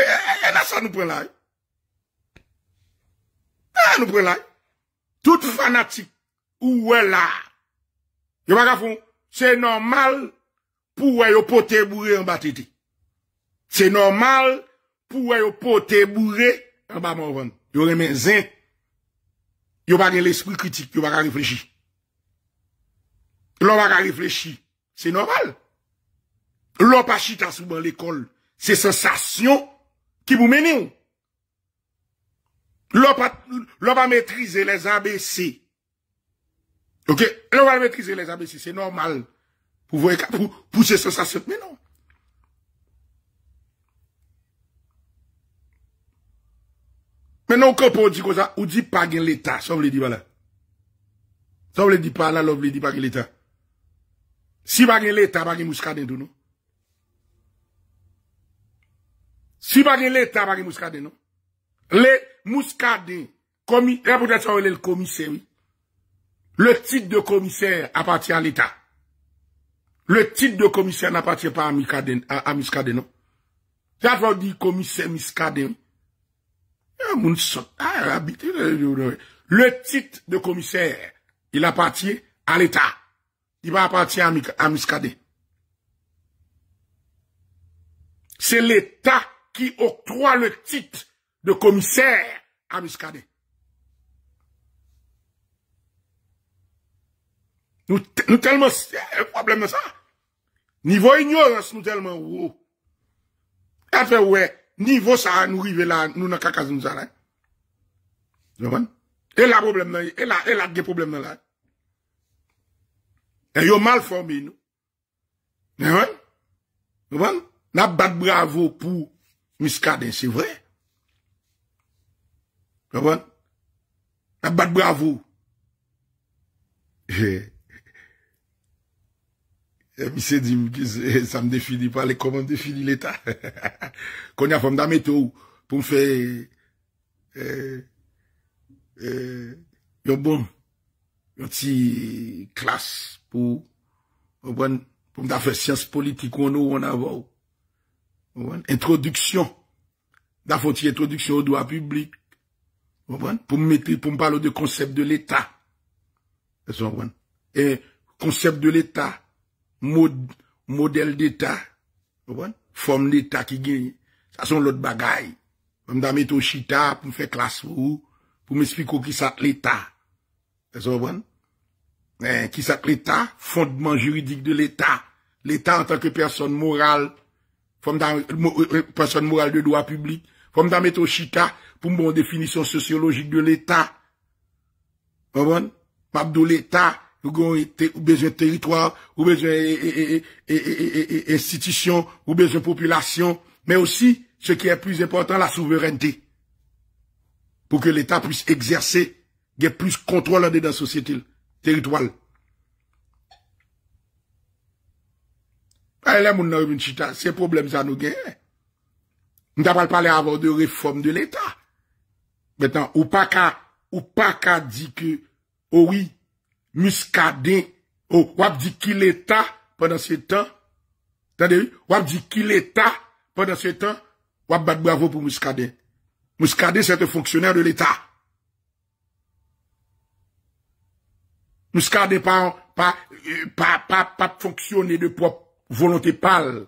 nasa nou prela. E nasa nou prela. Tout fanatik ou we la. Yo baga foun, se normal pou yo poter bourre en batiti. Se normal pou wè yo potè mou re, yo remè zè, yo bagè l'espri kritik, yo bagè reflechi. Lò bagè reflechi, se normal. Lò pa chita souban l'ekol, se sensasyon ki pou meni ou. Lò pa mètrize lè zan bè si. Lò pa mètrize lè zan bè si, se normal. Pou se sensasyon ki pou meni ou. Mais non, quand di dit ça. On dit pa gen l'Etat, sa ou le dit pas là. Ça, vle pas là? la, la ou vle di pa l'État. Si pas l'État, l'État, pas gen mouskade Si pas l'État, l'État, pas gen mouskade nou. Le mouskade, komi, repotet sa ou le commissaire, Le titre de commissaire appartient à l'État. Le titre de commissaire n'appartient pas à Mouskadé, à, non. Ça dit dire commissaire Miskaden. Ah, ah, le titre de commissaire, il appartient à l'État. Il va appartenir à Muscadé. C'est l'État qui octroie le titre de commissaire à Muscadé. Nous, tellement problème de ça. Niveau ignorance, nous tellement wow. fait ouais, Nivou sa an nou rive la nou nan kakaz nou zara. Zavon? E la problem nan yon. E la, e la gen problem nan la. E yon mal formi yon. Zavon? Zavon? Na bat bravo pou miskaden. Se vre. Zavon? Na bat bravo. Je... mi se di, sa m defini pa le koman defini l'Etat. Konya fom da metou, pou m fe euh, euh, yon bon, yon ti klas pou pou m da fe siyans politik wono wona wou. Introduksyon, da foti introduksyon ou doa publik. Pou m metou, pou m palo de konsep de l'Etat. E konsep de l'Etat model d'Etat, fòm l'Etat ki genye. Sa son l'ot bagay. Fòm dam eto chita pou m'fè klas fò ou, pou m'espliko ki sat l'Etat. Sa son fòm? Ki sat l'Etat, fondement juridik de l'Etat. L'Etat an tanke person moral, euh, euh, person moral de doa publik. Fòm dam eto chita pou m'bon definisyon sociologik de l'Etat. Fòm? Pap do l'Etat, avons besoin de territoire, ou besoin d'institution, ou besoin de population, mais aussi, ce qui est plus important, la souveraineté. Pour que l'État puisse exercer, y ait plus de contrôle dans la société, territoire. C'est problème ça nous gagne. Nous avons parlé avant de réforme de l'État. Maintenant, ou pas qu'à, ou pas dire que, oh oui, muscadin oh, wap dit qui l'État pendant ce temps, attendez, wap dit qui l'État pendant ce temps, wap bat bravo pour muscadin muscadin c'est un fonctionnaire de l'État. Muscadé pas, pas, pas, pas, fonctionner de propre volonté pâle.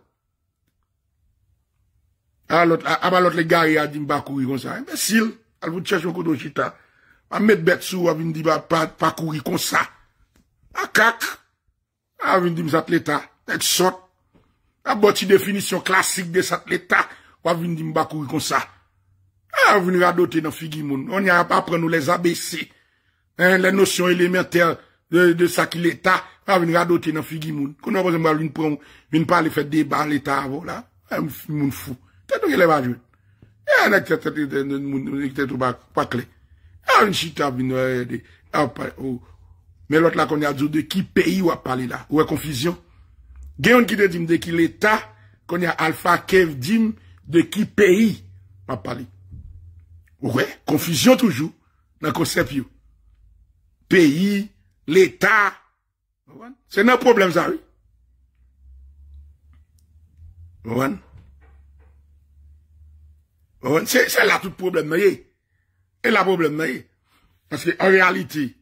Alors, ah, ah, ah, bah, l'autre les gars, il a dit, pas courir comme ça. Imbécile, elle vous cherche un coup de chita. Va mettre bête sous, elle dit, pas courir comme ça. A kak, a vin di ms atleta. Et sot, a boti definisyon klasik de s'atleta, wav vin di mba kouri kon sa. A vin radote nan figi moun. On nye ap apren nou les abese, le nosyon elementer de sa ki l'eta, wav vin radote nan figi moun. Kou nou wazem wav vin proun, vin pa li fet deban l'eta avou la, wav vin figi moun fou. Tètou ke levajoun. E anèk tètou moun, moun nèk tètou baklè. A vin chitav, vin wav... Eh, Mais l'autre là qu'on y a dit de qui pays on a parlé là. Ou est confusion. Gayon qui te dit de qui l'État, qu'on y a Alpha Kev dit de qui pays parler? parlé. Ouais, confusion toujours dans le concept. Pays, l'État. C'est un problème ça, oui. C'est là tout le problème, Et eh, là problème, Parce que, en réalité,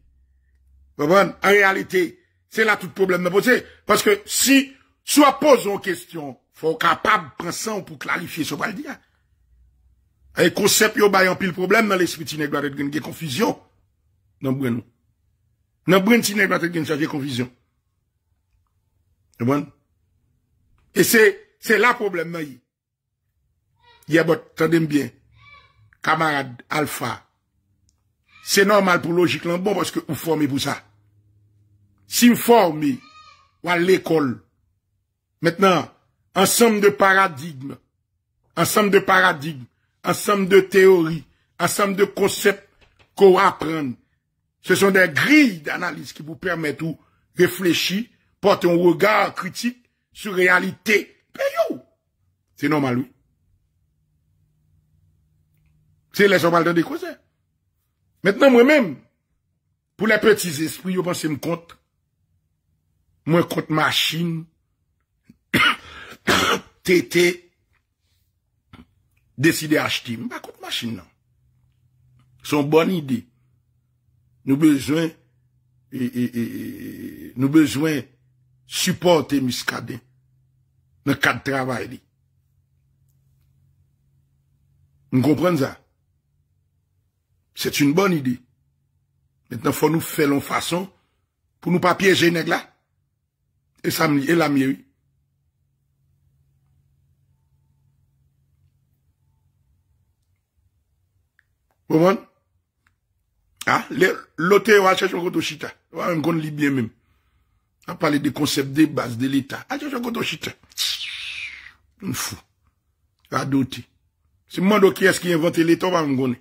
en réalité, c'est là tout le problème de poser. Parce que si, soit une question, faut capable de prendre ça pour clarifier ce qu'on va dire. Et concept, yo, bah, un pile problème dans l'esprit de nègre, il de a confusion. Dans le nous. Dans le de si nègre, il y a confusion. bon? Et c'est, c'est là le problème, Il y a, bon, bien, camarade Alpha, c'est normal pour logique bon parce que vous formez pour ça. Si vous formez ou à l'école, maintenant, ensemble de paradigmes, ensemble de paradigmes, ensemble de théories, ensemble de concepts qu'on apprendre. Ce sont des grilles d'analyse qui vous permettent de réfléchir, porter un regard critique sur réalité. Ben c'est normal, oui. C'est les normal dans de causes. Hein. Mètenan mwen mèm, pou la peti zespri yo panse m kont, mwen kont ma chine, tete, deside acheti, mwen pa kont ma chine nan. Son bon ide, nou bezwen, nou bezwen, supporte miskade, nou kad travay li. Mwen kompren zan, Sèt yon bon ide. Mètè nan fò nou fè l'on fason pou nou pa piye jè neg la. E sa mi, ah, e la miye wè. Mwovon? Ha? Lote wè a chè chè koto chita. Wè wè mgon libyen mèm. A pale de konsep de base de l'Etat. A ah, chè chè koto chita. Un fò. A dote. Se mwando ki es ki inventè l'Etat, wè wè mgon li.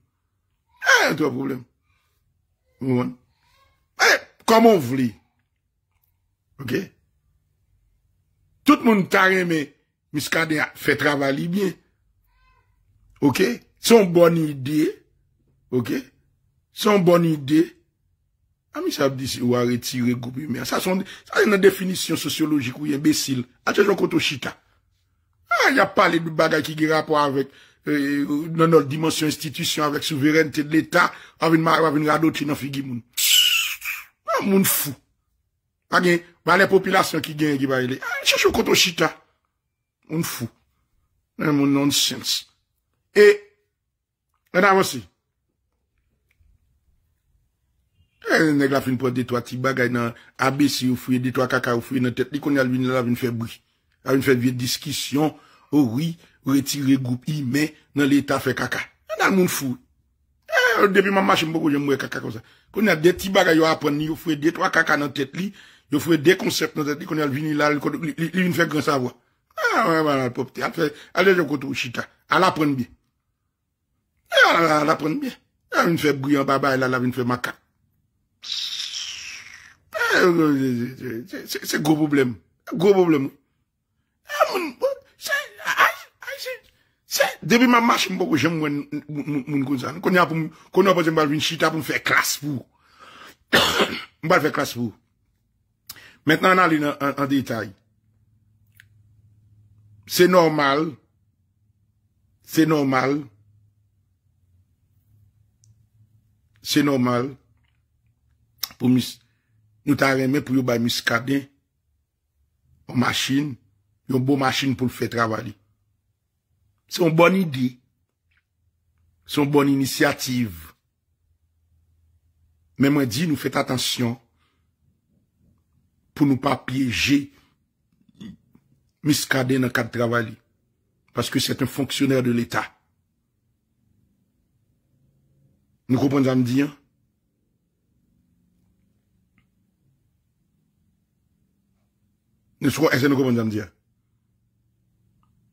un problème. Vous comprenez? Comment vous voulez? Ok? Tout le monde t'a aimé, Miskade fait travailler bien. Ok? C'est une bonne idée. Ok? C'est une bonne idée. Ami, ah, ça veut dire, ou à retirer le groupe Ça, c'est une définition sociologique ou imbécile. A ah, toujours qu'on chita. Ah, il y a parlé de bagages qui ont rapport avec nan euh, nan dimensyon institisyon avek souveren te de l'Etat avin mar avin gado ti nan figi moun ah, moun fou vage, vane populasyon ki gen ki ba ele, chachou koto chita moun fou moun non sense e, an avansi e, eh, neg la fin pou detwa ti bagay nan abesi ou fwe detwa kaka ou fwe nan tet li kon alvin la avin febwi avin febwi diski syon ou oh wii retirer groupe I, mais dans l'État fait caca. On a le monde fou. Eh, depuis ma marche, beaucoup j'aime caca comme ça. Quand y a des petits bagages à apprendre, il faut deux, trois caca dans la tête, il faut des concepts dans la tête, qu'on a le vini là, il vient faire grand savoir. Ah, ouais, voilà, le pauvre, allez, je compte au chita. Elle apprend bien. Eh, elle apprend bien. Elle vient faire brillant, baba, elle vient faire maca. Eh, c'est gros problème. Gros problème. Eh, Se, debi ma machin mbo kou jem mwen moun kon zan. Kon yon pou mwen, kon yon pou zem bal win chita pou mwen fè klas pou. Mwen bal fè klas pou. Mwen nan alin an detay. Se normal, se normal, se normal pou mis, nou tan remen pou yon bay mis kade, yon bon machin pou l fè travadi. C'est une bonne idée, C'est une bonne initiative. Mais moi dit, nous faites attention pour ne pas piéger miscader dans le cadre de travail. Parce que c'est un fonctionnaire de l'État. Nous comprenons ça me dire? Hein? nous comprenons ça me dire?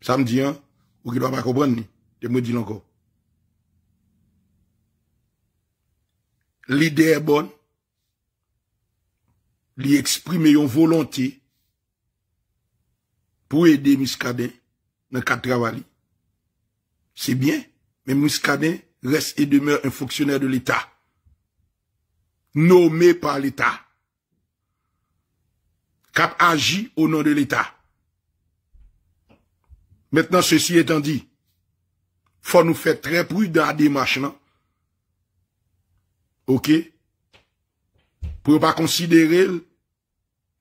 Ça dit, hein? hein? Ou ki lwa pa kobran ni, de mwen di lanko. L'idee bon, li eksprime yon volonti pou ede Mouskade nan kat travali. Se bien, men Mouskade res et demeure un foksyonel de l'Etat. Nome par l'Etat. Kap aji ou nan de l'Etat. Mètè nan sèsi etan di, fò nou fè trè prou da adi mach nan, ok, pou yo pa konsidere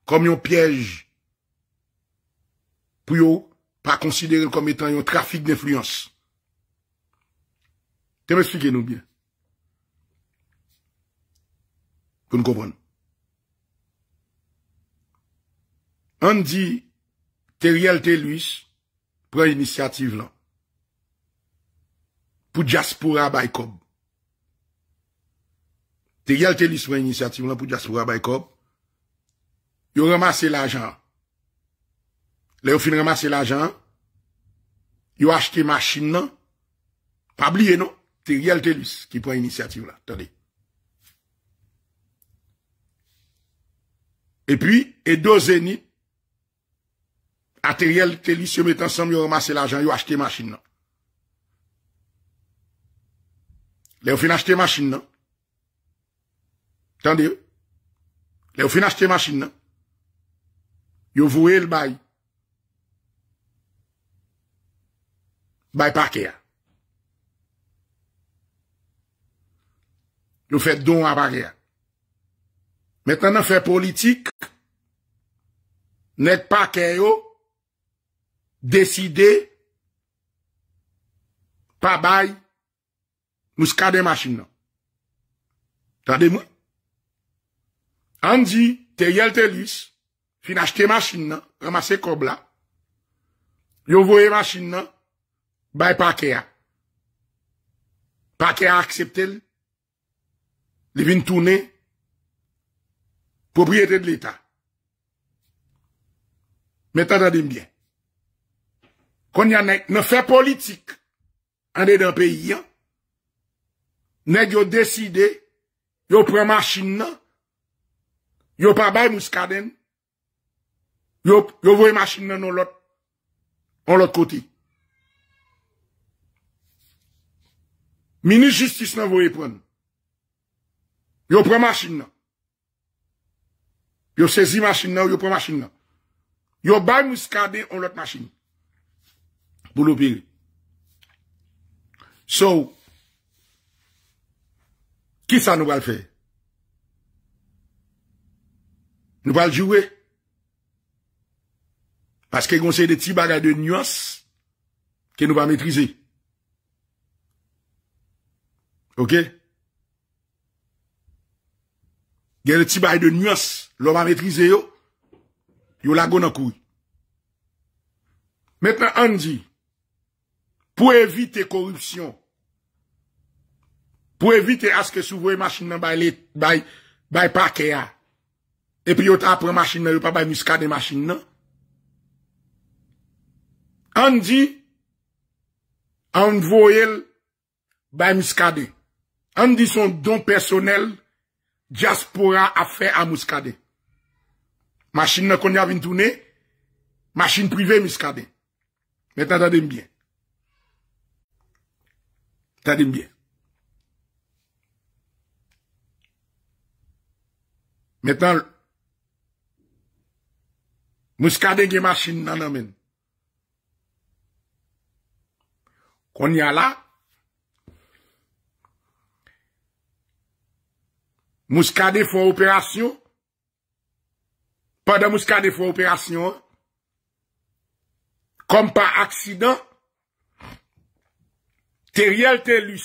kom yon pièj, pou yo pa konsidere kom etan yon trafik d'influence. Te mè sfikè nou bie. Fò nou kompon. An di, te riel te luis, Pren inisiativ lan. Pou Diaspora Baykob. Terial Telus pren inisiativ lan pou Diaspora Baykob. Yo ramase l'ajan. La yo fin ramase l'ajan. Yo achete maschin nan. Pabliye nan. Terial Telus ki pren inisiativ lan. Tande. E pi, e do zenit. Ateriel telis yo met ansam yo remase l'ajan non? non? non? yo achete masin nan. Le yo fin achete masin nan. Tande yo. Le yo fin achete masin nan. Yo voue l'bay. Bay pake ya. Yo fè don a pake ya. Metan nan fè politik. Net pake yo. Deside pa bay mouskade masin nan. Tade moun. An di te yel te lis fin ashte masin nan remase kob la. Yo voye masin nan bay pake a. Pake a akseptel. Li vin toune. Pobriyete de l'Etat. Meta dade mbyen. On yon nèk nè fè politik anè dè an peyi yon. Nèk yon deside yon pren machin nan yon pa bay mous kaden yon voye machin nan an lot koti. Minis justice nan voye pren yon pren machin nan yon sezi machin nan yon pren machin nan yon bay mous kaden an lot machin nan Boulopil. So, ki sa nou val fe? Nou val jowe? Paske gonsen de ti bagay de nyos ke nou val metrize. Ok? Gen de ti bagay de nyos lou val metrize yo, yo la goun akou. Metna an di, pou evite korupsyon. Pou evite aske souvoye machin nan bay parke ya. E priyot apre machin nan, yo pa bay muskade machin nan. Andy anvoyel bay muskade. Andy son don personel diaspora afe a muskade. Machin nan kon ya vin toune, machin prive muskade. Meta dadem bien. Sadi mbyen. Metan, mouskade gen masin nan anmen. Kon ya la, mouskade fon operasyon, padan mouskade fon operasyon, kom pa aksidant, te riyal te lus,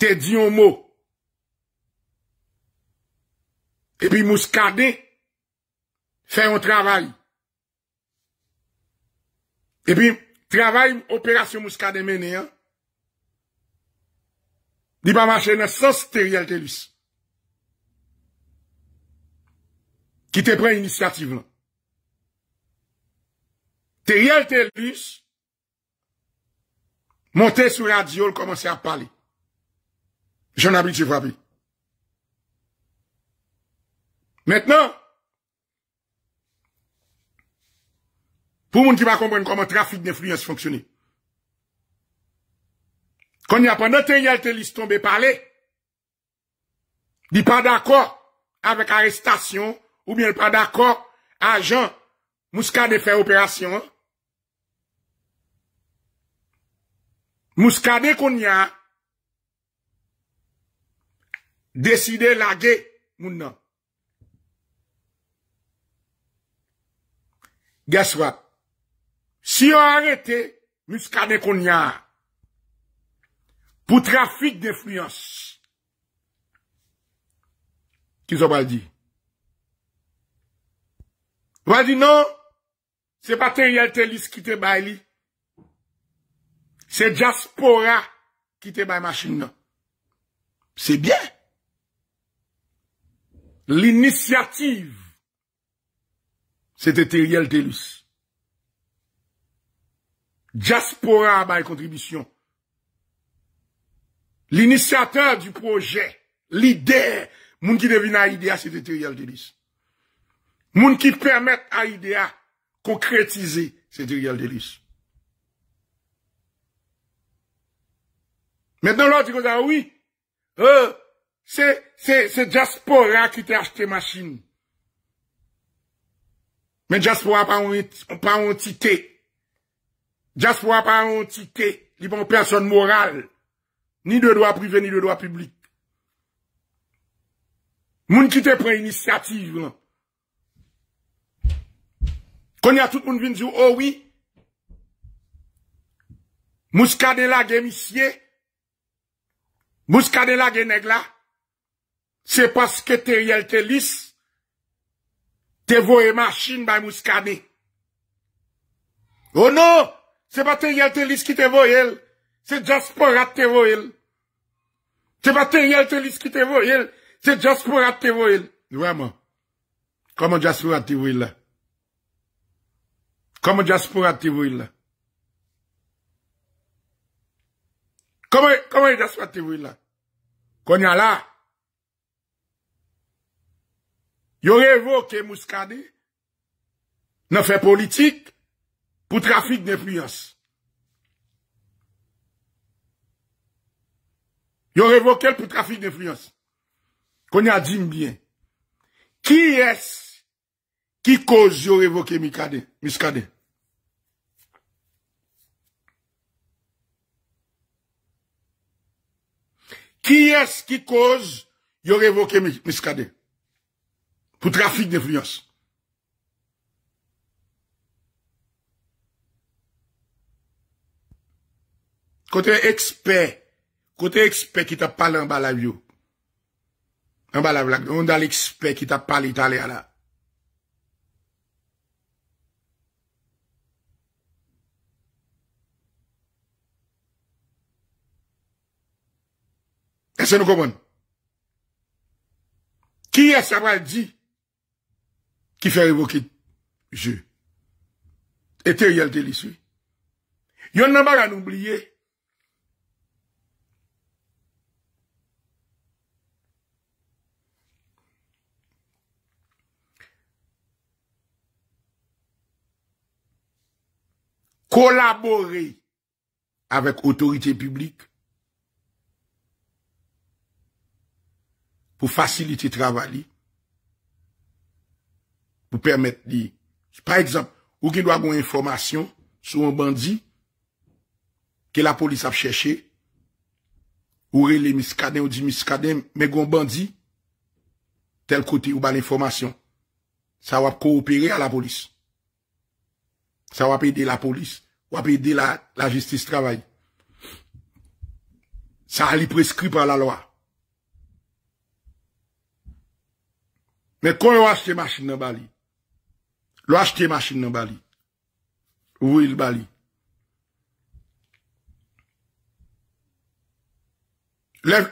te diyon mou, epi mous kade, fè yon travay, epi travay operasyon mous kade mene, te riyal te lus, li pa manche nè sos te riyal te lus, ki te pren inisiativ lan. Te riyal te lus, Montez sur la radio, commencez à parler. J'en habite, frappé. Maintenant, pour le monde qui va comprendre comment le trafic d'influence fonctionne, quand il y a pendant que est tombé parler, il pas d'accord avec arrestation, ou bien il n'est pas d'accord, agent, de fait opération, Mouska de konya deside lage moun nan. Gasswa, si yo arete mouska de konya pou trafik deflyans ki zo bal di. Wazi nan, se paten yalte li skite bay li. Se jaspora ki te bay machin nan. Se byen. L'inisiativ se te teriyel telus. Jaspora bay kontribisyon. L'inisiativ du proje, l'ide, moun ki devina idea se te teriyel telus. Moun ki permette a idea konkretize se te teriyel telus. Mèndan lò, ti kou zan, wè, c'est diaspora ki te achete machin. Mè diaspora pa ontite, diaspora pa ontite, li pou an person moral, ni de doa privé, ni de doa publik. Moun ki te pren inisiativ, kon ya tout moun vin zi oh ou, o wè, mouska de la gemisye, E la genèg là, c'est parce que Teriel Telis t'es voye machine par Mouskane. Oh non, c'est pas Teriel Telis qui te voye, c'est Jasporat te voye. C'est pas Teriel Telis qui te voye, c'est Jasporat te voye. Vraiment. Comment Jasporat te il là? Comment Jasporat te voué là? Koman e daswa te vwe la? Konya la? Yo revoke mouskade nan fe politik pou trafik nefliyos. Yo revoke pou trafik nefliyos. Konya di mbyen. Ki es ki koz yo revoke mouskade? Yo revoke mouskade. Ki es ki koz yo revoke miskade pou trafik defliyonse? Kote eksper, kote eksper ki ta pale an balav yo, an balav la, on dal eksper ki ta pale itale ala. Est-ce que nous comprenons Qui est ça va dire qui fait évoquer évoquer jeu Étériel de l'issue. Yon n'a pas à oublier. Collaborer avec autorité publique pou fasilite travali, pou permette li. Par exemple, ou ki do a goun informasyon sou an bandi ke la polis ap chèche, ou re le miskadèm ou di miskadèm, me goun bandi, tel kote ou ban informasyon, sa wap koopere a la polis. Sa wap e de la polis, wap e de la justice travali. Sa a li preskri pa la loa. Men kon yo ashte masjin nan Bali? Lo ashte masjin nan Bali? Ou wou il Bali?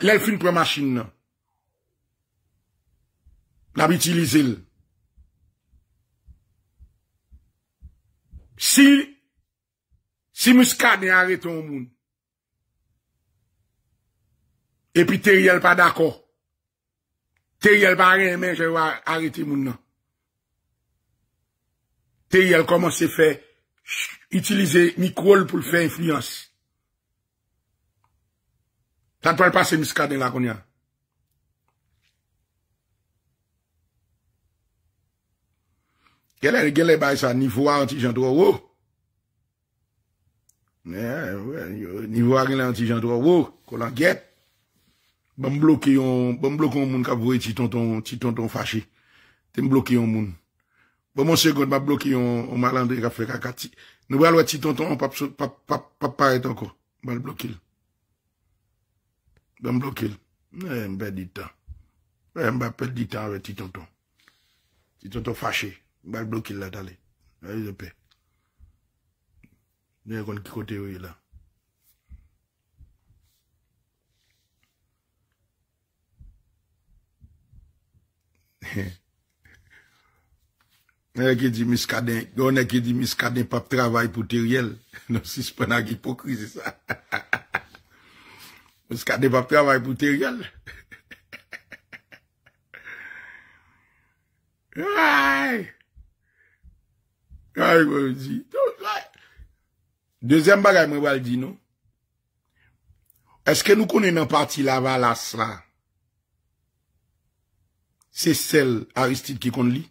Lè fin pou masjin nan? La bitilize lè? Si si mouska ne arre ton moun epi te riel pa dako? Teriyel ba re men, jaywa arite moun nan. Teriyel koman se fe itilize mikwol pou fe enflyans. Sa pwèl pa se miska den la konyan. Gyele, gyele bay sa nivwa anti jantou wou. Nivwa gen la anti jantou wou. Kolan gyeb. Ba m bloke yon, ba m bloke yon moun ka vwe ti tonton, ti tonton fache. Ti m bloke yon moun. Ba bon, m monsi yon, ba m bloke yon, m alande yon ka fwe kaka ti. Nou wè alwè ti tonton, pa pa pa pa pa etan ko. Ba m bloke yon. Ba m bloke yon. Mè m bè ditan. Mè m bè ditan wè ti tonton. Ti tonton fache. Ba m bloke yon la tali. A yon zepè. Nou yon kon ki kote yon yon la. Onè ki di miska den pap travay pou teriyel Non si spenak ipokri, se sa Miska den pap travay pou teriyel Dezem bagay mwen val di nou Eske nou konen nan pati la valas la Se sel Aristide ki kon li.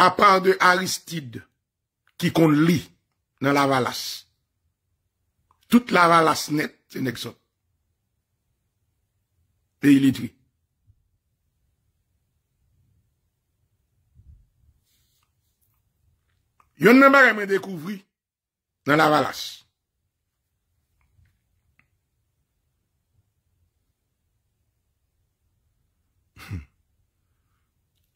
Apar de Aristide ki kon li nan la valas. Tout la valas net, se nek so. Pei litwi. Yon nan ma reme dekouvri nan la valas.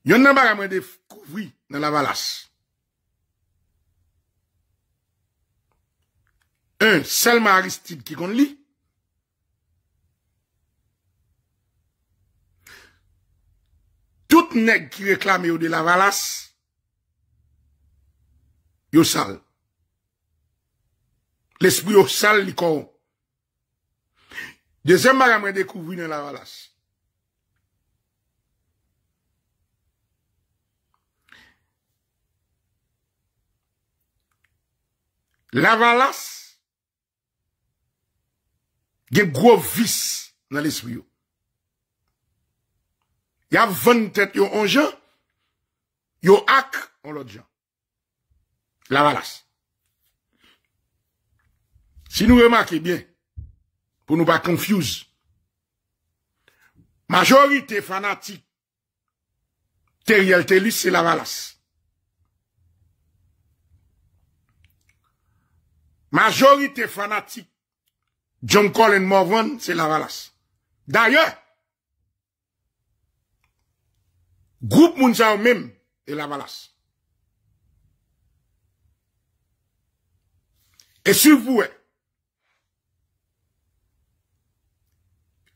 Yon nan bar amre de kouvri nan la valas. Un, selman Aristide ki kon li. Tout neg ki reklame yo de la valas, yo sal. L'espri yo sal li kon. Dezen bar amre de kouvri nan la valas. Lavalas gen grov vis nan l'eswyo. Ya vantet yo anjan, yo ak anlodjan. Lavalas. Si nou remake bien, pou nou ba konfuse, majorite fanatik teriyel telis se Lavalas. Majorite fanatik John Colin Morvan se la valas. D'ayor, group mounza ou mèm e la valas. E sou vouè,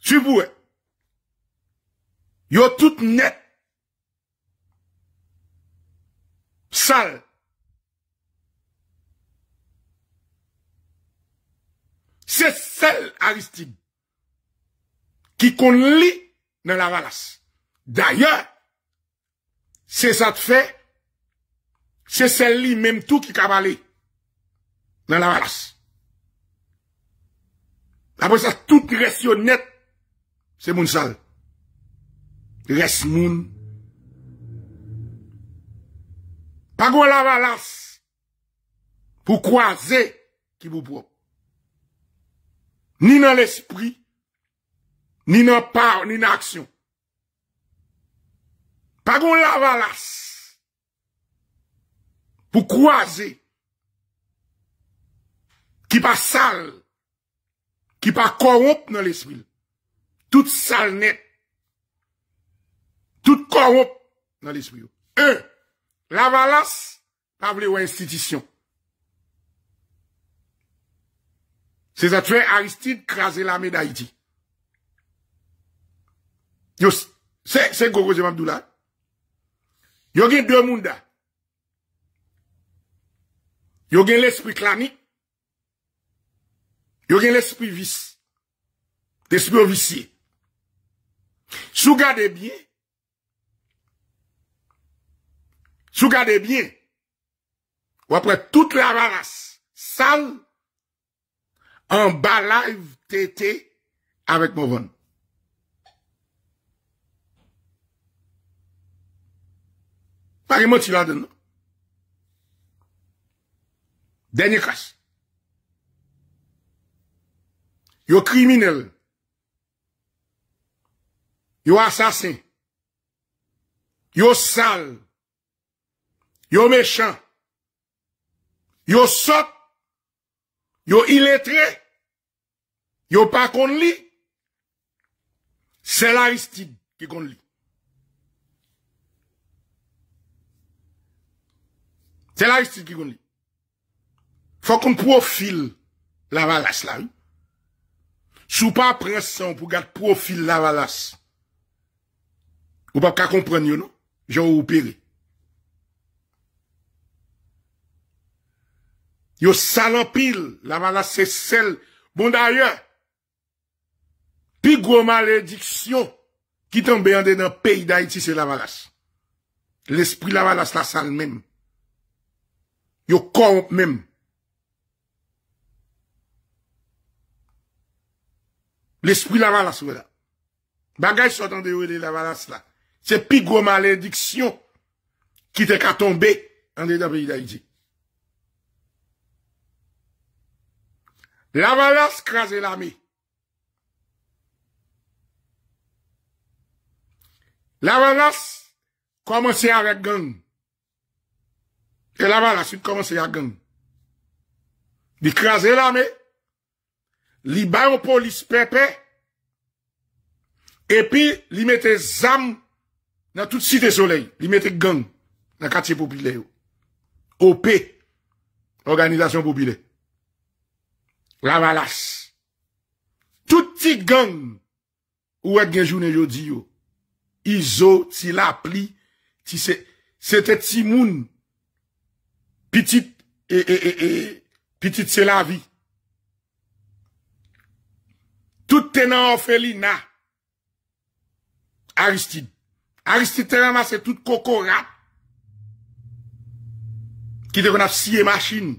sou vouè, yo tout net sal sal C'est celle Aristide qui qu'on dans la valasse. D'ailleurs, c'est ça de fait, c'est celle-là même tout qui valé dans la valasse. Après ça, tout reste honnête, c'est mon sale. Reste mon. Pas quoi la valasse pour croiser qui vous propre. Ni nan l'esprit, ni nan par, ni nan aksyon. Pa goun la valas pou kouaze ki pa sal, ki pa koromp nan l'esprit. Tout sal net, tout koromp nan l'esprit. E, la valas pa vle ou institisyon. C'est ça fais Aristide craser l'armée d'Haïti. C'est, c'est Gogo Zemabdoula. Yo gen deux monda. Yo gen l'esprit clanique. Yo gen l'esprit vice. L'esprit officier. Sou gade bien. Sou gade bien. Ou après toute la race sale An balayv te te avèk mou von. Pari mò ti la den nou. Denye kras. Yo kriminel. Yo asasin. Yo sal. Yo mechan. Yo sot. Yo iletre, yo pa kon li, se la ristig ki kon li. Se la ristig ki kon li. Fwa kon profil la valas la ou. Sou pa presan pou gade profil la valas. Ou pa pa kompren yo nou, jou ou peri. Yo salampil. Lavalas se sel. Bon dayor. Pi gwo malediksyon. Ki tombe yande nan peyi da iti se Lavalas. L'espri Lavalas la sal men. Yo kon men. L'espri Lavalas la sal men. Bagay so dan deyo yande Lavalas la. Se pi gwo malediksyon. Ki te ka tombe yande nan peyi da iti. Lavalas krasè la me. Lavalas komanse avèk gang. E Lavalas komanse avèk gang. Di krasè la me, li bayon pou li spepe, epi li metè zam nan tout site soleil. Li metè gang nan katsè popile yo. OP, Organizasyon Popile Yo. Lavalas. Touti gang ou ad genjounen yo di yo. Izo ti la pli ti se, se te ti moun pitit e, e, e, e, pitit se la vi. Touti tenan ofeli na. Aristide. Aristide tenan ma se touti koko rap. Ki te kon ap siye masin.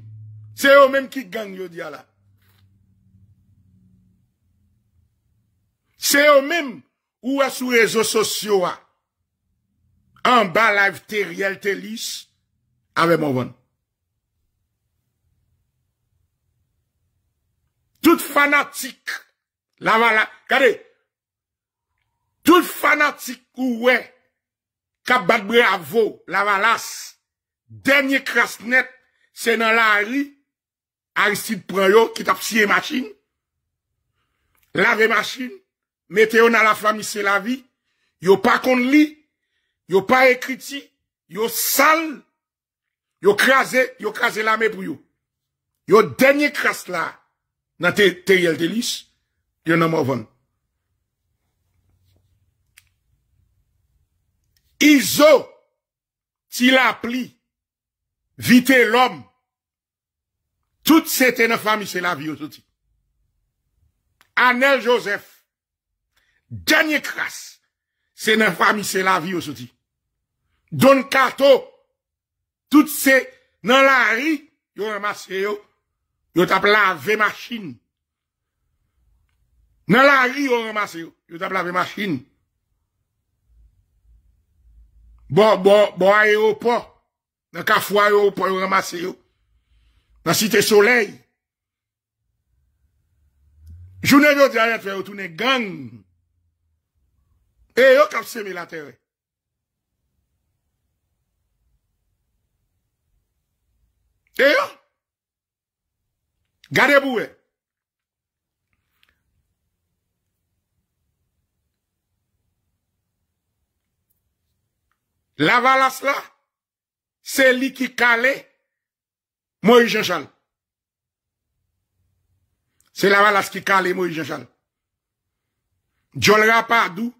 Se yo menm ki gang yo di ala. Se yo mim, ou as ou rezo sosyo a, an ba la ve te rielte lis, ave mou von. Tout fanatik, la va la, kade? Tout fanatik ou we, ka bat bre avou, la va las, denye krasnet, se nan la ri, a risit pran yo, kit ap siye machin, la ve machin, mete yo nan la famise la vi, yo pa kon li, yo pa ekriti, yo sal, yo kreaze, yo kreaze la me pou yo. Yo denye krease la, nan te yel delis, yo nan mou ven. Izo, ti la pli, vi te lom, tout se te nan famise la vi yo touti. Anel Josef, Djanye kras Se nan famise la vi yo soti Don kato Tout se nan la ri Yo remase yo Yo tap la ve machine Nan la ri yo remase yo Yo tap la ve machine Bo bo bo ae yo po Nan ka fwa yo po yo remase yo Nan site solei Jounen yo di aretwe yo toune gang Jounen yo di aretwe yo toune gang E yo kapsemi la tewe. E yo. Gadebouwe. La valas la, se li ki kale, mou yi jenjan. Se la valas ki kale, mou yi jenjan. Djon rapa adou,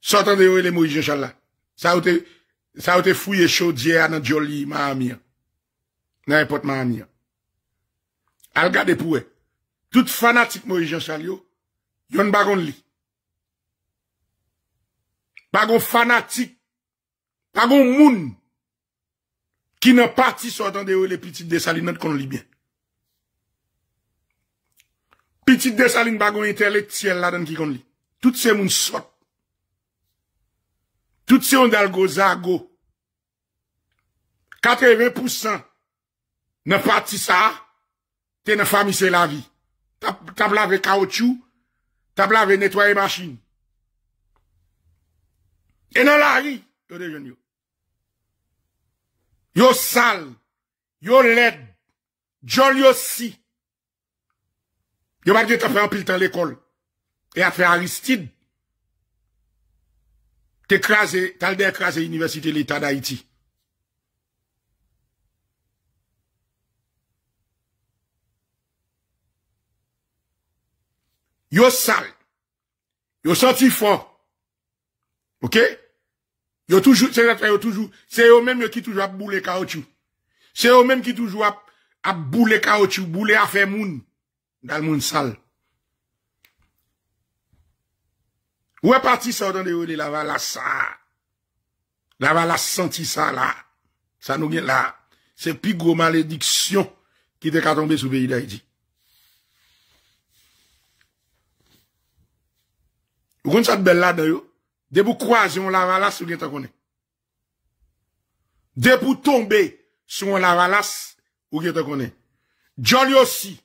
Sotan de ou e le mou ijen chal la. Sa ou te fouye chou diye anan diyo li ma amia. Nan e pot ma amia. Al gade pou e. Tout fanatik mou ijen chal yo. Yon bagon li. Bagon fanatik. Bagon moun. Ki nan pati sotan de ou e le piti de salin nan kon li byen. Piti de salin bagon intele tiyel la dan ki kon li. Tout se moun sot. Tout se yon dal goza go. Katre ve pou san. Nè pati sa. Te nè famise la vi. Ta bla ve kaotchou. Ta bla ve netwaye machin. E nan la ri. Yo sal. Yo led. Jol yo si. Yo mardye ta fe anpil tan l'ekol. E a fe Aristide. t'écraser, t'as écrasé l'université de l'État d'Haïti. Yo sale. Yo senti fort. OK? Yo toujours c'est yo toujours c'est eux même qui toujours a bouler caoutchouc. C'est eux même qui toujours a, a bouler caoutchouc, bouler faire moun dans le monde sale. Ou e pati sa ou dan de ou li lavala sa? Lavala senti sa la. Sa nou gen la. Se pi gwo malediksyon. Ki te ka tombe sou beyi da iti. Ou kon sa te bel la da yo? De pou kwa zyon lavala sou gen ta konen? De pou tombe. Sou moun lavala sou gen ta konen. Djon yo si.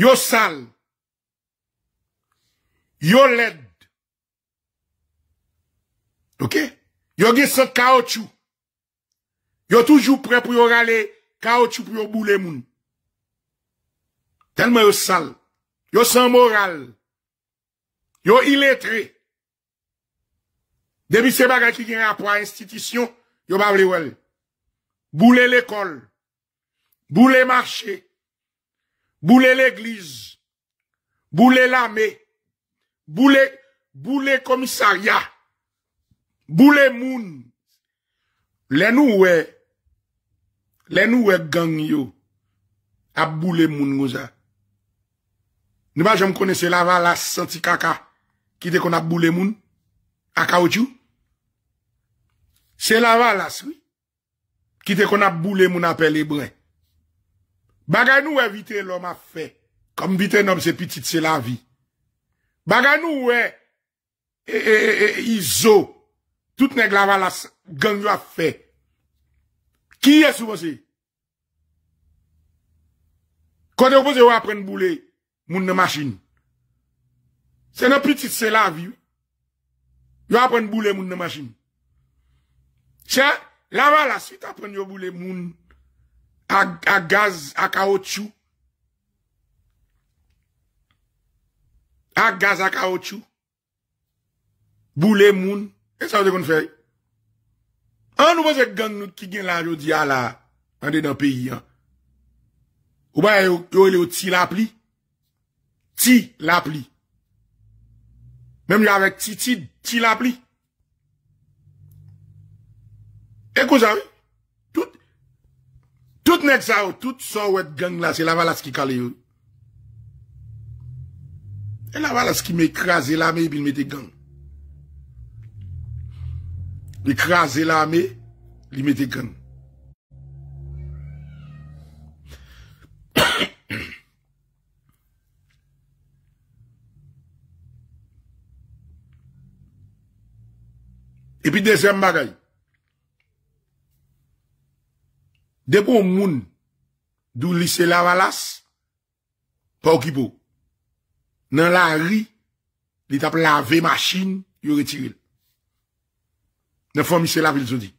Yo sal. yo led. Ok? Yo gen son kaoutchou. Yo toujours prêt pour yo rale kaoutchou pour yo boule moun. Tellement yo sal. Yo sans moral. Yo illettré. Debi se bagay ki gen à institution, yo vle Bouler Boule l'école. le marché. Bouler l'église. Bouler l'armée. Boulè komissaryat, boulè moun, lè nou wè, lè nou wè gang yo, ap boulè moun ngouza. Nou ba jom kone se lavalas, santi kaka, kite kon ap boulè moun, ak aoutyou. Se lavalas, wè, kite kon ap boulè moun apèl ebre. Bagay nou wè vite lò ma fè, kom vite lò mse pitit se lavi. Bagay nou we, e e e e e izo, tout neg lava la gang yo a fe. Ki ye sou vose? Kote yo vose yo apren bole moun de masin. Se nan piti se la vi, yo apren bole moun de masin. Che, lava la suite apren yo bole moun a gaz, a kaotchou. Ak gaz ak a ou chou. Boulè moun. E sa wè kon fè yon. An ou wè zè gang nou ki gen lanjou di ala an de dan peyi yon. Ou baye yon le ou ti la pli. Ti la pli. Mem yon ave ti ti ti la pli. E kou sa wè. Tout. Tout nek sa wè. Tout sa wè gang la se la valas ki kalè yon. E la valas ki me e ekraze la me, li mette gang. Me ekraze la me, li mette gang. E pi dezem bagay, debo moun dou lise la valas, pa ou kibou. nan la ri, li tap la ve machin, yo retiril. Nè fòmise la vil zodi.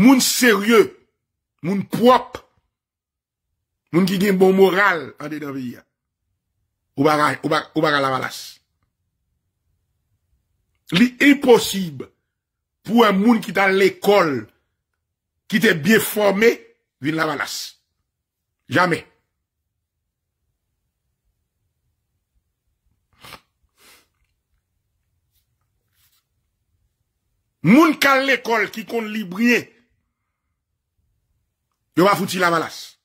Moun seryè, moun pwop, moun ki gen bon moral, an de devya, ou baga la valas. Li imposib, pou an moun ki tan l'ekol, ki te bye formè, vin la valas. Jamais. Moun l'école qui compte librier, yo va foutre la malasse.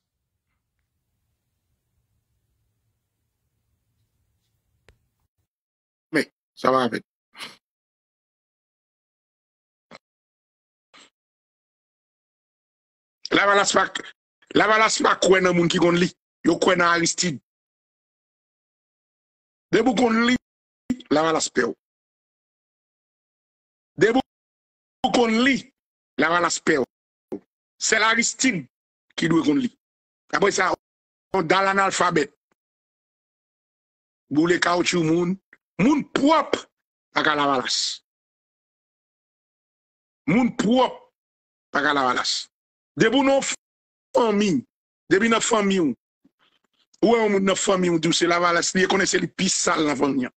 Mais, ça va avec. La malasse Lavalas pa kwen nan moun ki kon li. Yo kwen nan Aristide. Debo kon li, Lavalas pe ou. Debo kon li, Lavalas pe ou. Se la Aristide ki dwe kon li. Apo sa, dal analfabet, bou le kaouti ou moun, moun pwop, paka Lavalas. Moun pwop, paka Lavalas. Debo nan fwop, an mi, debi nan fami ou ou an e moun nan fami ou dou se la valas li, e kone se li pis sal nan fami ou,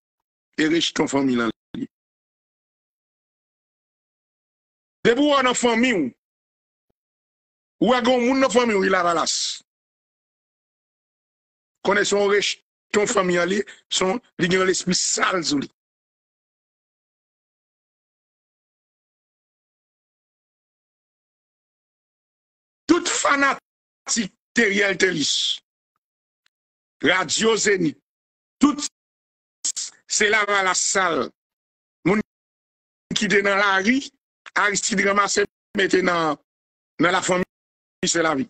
e rej ton fami lan li debi ou an nan fami ou ou an e moun nan fami ou, e la valas kone son rej ton fami al li son, li gen l'espis sal zou li tout fanat Patik teriyel teris. Radyo zenit. Tout se la valas sal. Moun ki de nan la ri, ari si de ramase mette nan la fomis se la ri.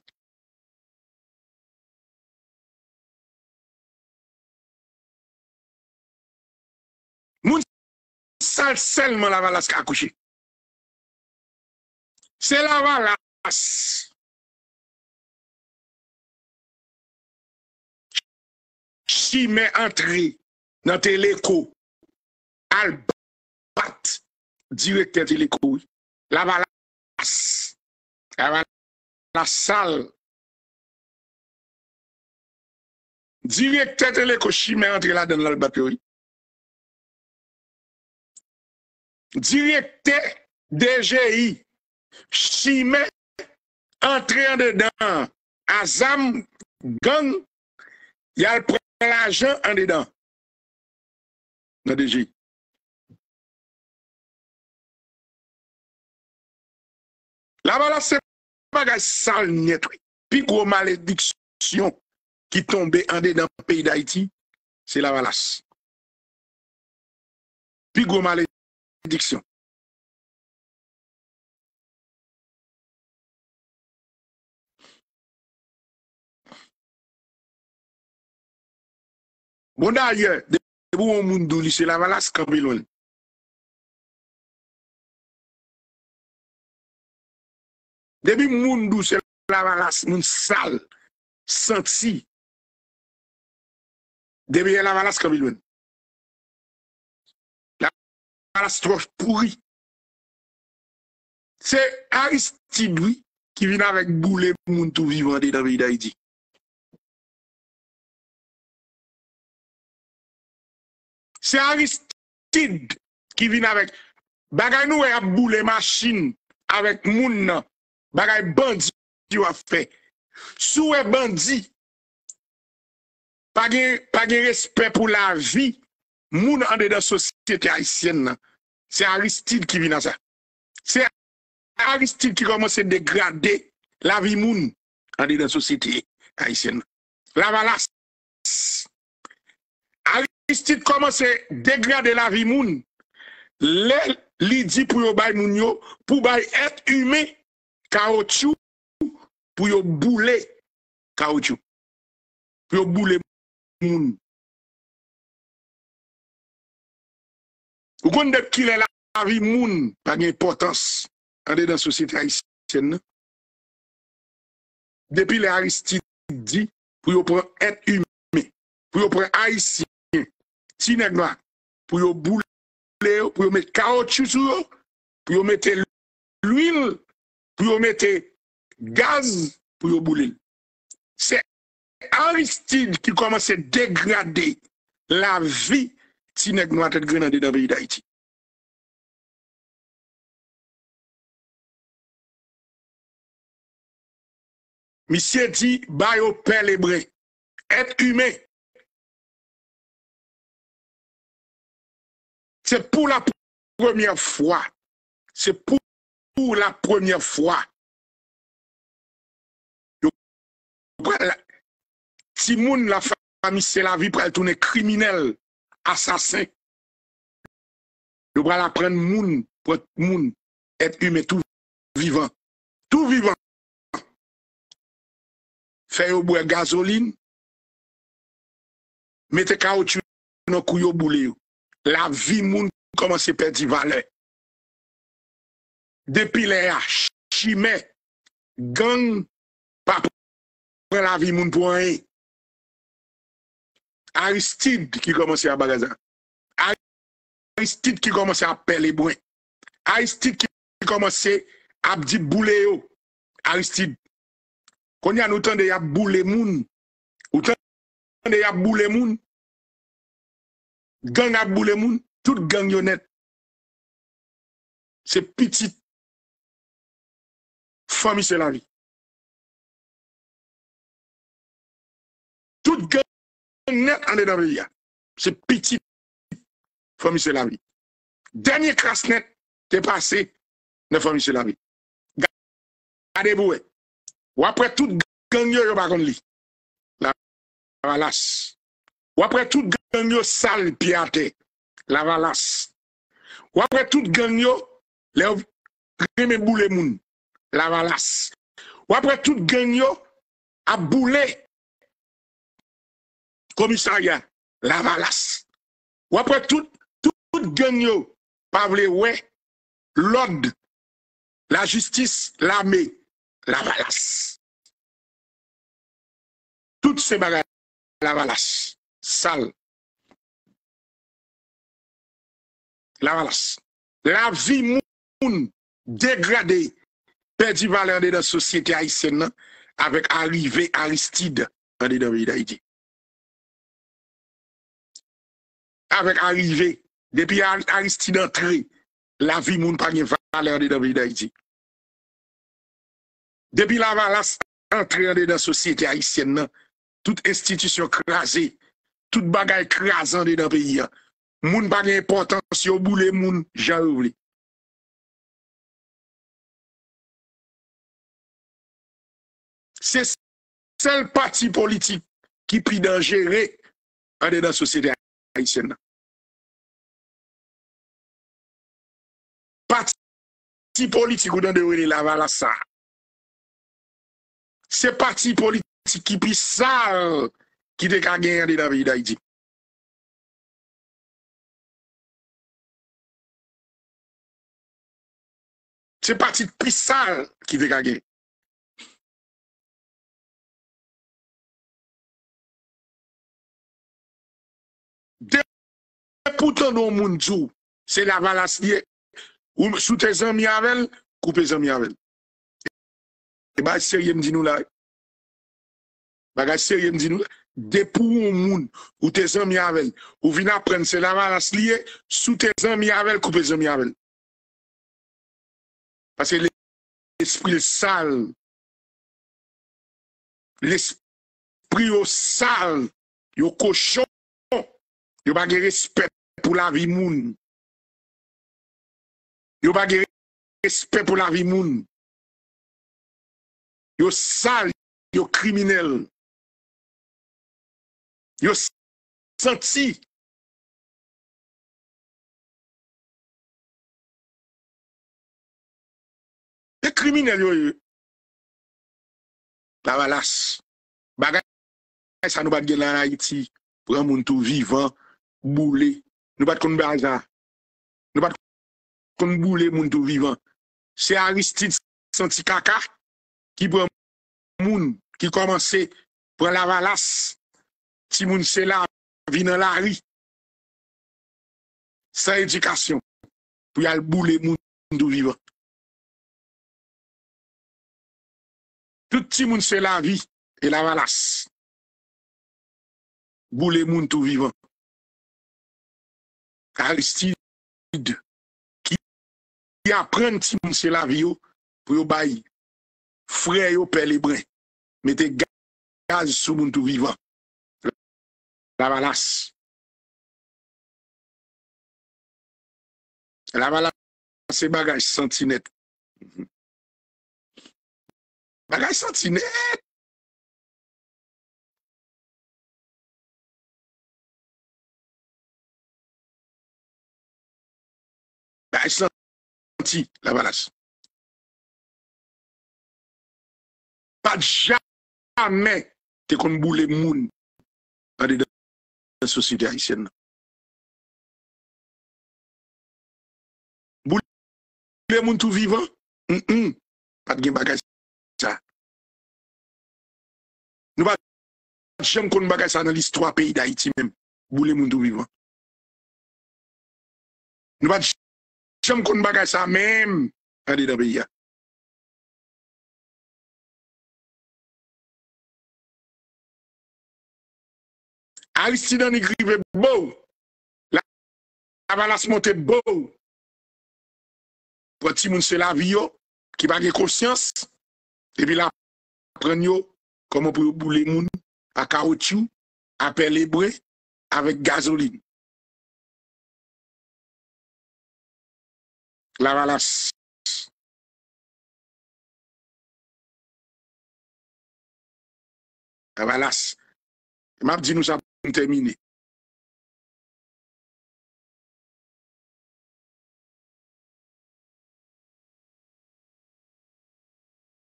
Moun se la valas sal selman la valas ka akouche. Se la valas sal. Chi me entri nan teleko, al bat, direkte teleko, la valas, la sal, direkte teleko, chi me entri la dan lalbapuri. La jen an de dan. Nan deji. La balas se bagay sal netwe. Pi gwo malediksyon ki tombe an de dan peyi da iti. Se la balas. Pi gwo malediksyon. Bon daye, debi moun moun dou li se lavalas kabilwen. Debi moun dou se lavalas moun sal, sansi. Debi yon lavalas kabilwen. Lavalas trouf pouri. Se Aristidoui ki vin avèk boule moun tou vivande davi daidi. Se Aristide ki vin avèk bagay nou e apbou le masjin avèk moun nan, bagay bandzi ki wafè. Sou e bandzi, page respè pou la vi, moun an de dan sosyete aisyen nan. Se Aristide ki vin avèk sa. Se Aristide ki roman se degradè la vi moun an de dan sosyete aisyen nan. La valas nan. Aristide koman se degra de la ri moun, le li di pou yo bay moun yo, pou bay et ume, kao chou, pou yo boule, kao chou, pou yo boule moun. Ou kon de ki le la ri moun, pa nye potas, an de dan sosite Haitien, depi le Aristide di, pou yo pre et ume, pou yo pre Haitien, ti pour yo bouler pour yo mettre caoutchouc sur pour yo mettre l'huile pour yo mettre gaz pour yo bouler c'est Aristide qui commence à dégrader la vie ti de noir tête grenade dans le pays d'Haïti Monsieur dit, bayo brins, être humain, C'est pour la première fois. C'est pour, la première fois. Si la famille c'est la vie pour elle tourner criminel, assassin. Je vais apprendre moun pour moun être humain tout vivant. Tout vivant. Faire au bois gasoline. Mettez caoutchouc dans le boulet. la vi moun komanse perdi vale. Depi le a, chime, gang, pa pou pre la vi moun pou anye. Aristide ki komanse a bagaza. Aristide ki komanse a pelebwen. Aristide ki komanse ap di boule yo. Aristide. Konyan ou tan de ya boule moun. Ou tan de ya boule moun. Ganga boule moun, tout gangyo net, se pitit fomise la vi. Tout gangyo net an de davaya, se pitit fomise la vi. Denye kras net te pase, ne fomise la vi. Gade boue, wapre tout gangyo yo bagon li. La valas. Ou après tout gang sale piate, la valas. Ou après tout gang le reme boule moun, la valas. Ou après tout gang yo, commissariat, la valas. Ou après tout, tout gang yo, pavle l'ordre, la justice, l'armée, la valas. Toutes ces bagages, la valasse sale. La valas. La vie moun dégradée perdue valère de la société haïtienne. Avec arrivée Aristide en de pays d'Haïti. Avec arrivée, depuis Aristide entré, la vie moun pa gen valeur de la pays d'Haïti. Depuis la valance entrée dans de la société toute Tout bagay kras an de dan peyi an. Moun bagay impotant si yo boule moun jan oubli. Se sel pati politik ki pi dan jere an de dan sosete aisyen nan. Pati politik ou dan devine lavala sa. Se pati politik ki pi sa... Ki de kage yande la ve yi da yi di. Se pati pisa ki de kage. De. Poutan nou moun djou. Se la valas liye. O msoute zan mi avel. Koupe zan mi avel. E baga serye mdi nou la. Baga serye mdi nou la. Depou moun moun, ou te zon mi avèl. Ou vina pren se laval as liye, sou te zon mi avèl, koupe zon mi avèl. Pase l'esprit sal, l'esprit yo sal, yo kochon, yo bagè respèp pou la vi moun. Yo bagè respèp pou la vi moun. Yo sal, yo kriminel. Yos senti. E krimine yo yo. Lavalas. Bagay sa nou bat gen lan Haiti. Pren moun tou vivan. Boule. Nou bat kon be ajan. Nou bat kon boule moun tou vivan. Se Aristide senti kaka. Ki pren moun. Ki komanse. Pren Lavalas. Ti moun se la vi nan la ri, sa edikasyon pou yal bou le moun tou vivan. Tout ti moun se la vi, el avalas, bou le moun tou vivan. Karistid ki apren ti moun se la vi yo pou yo bayi, freyo pe le bre, mette gaz sou moun tou vivan. La balas. La balas. Se bagaj senti net. Mhm. Bagaj senti net. Bagaj senti. La balas. Pa jamen. Te kon bou le moun. Sosidè Haitienne. Boulè moun tou vivan? M-m, pat gen bagay sa. Nou pat jem kon bagay sa nan list 3 peyi d'Haiti mèm. Boulè moun tou vivan. Nou pat jem kon bagay sa mèm. Adi da beya. Alistidan e gri ve bou. La valas mante bou. Wot si moun se la vi yo, ki bagye konsyans, epi la pren yo, koman pou yo bou le moun, akarot yo, apel ebre, avek gazolin. La valas. La valas. Mabdi nou sa poun temine.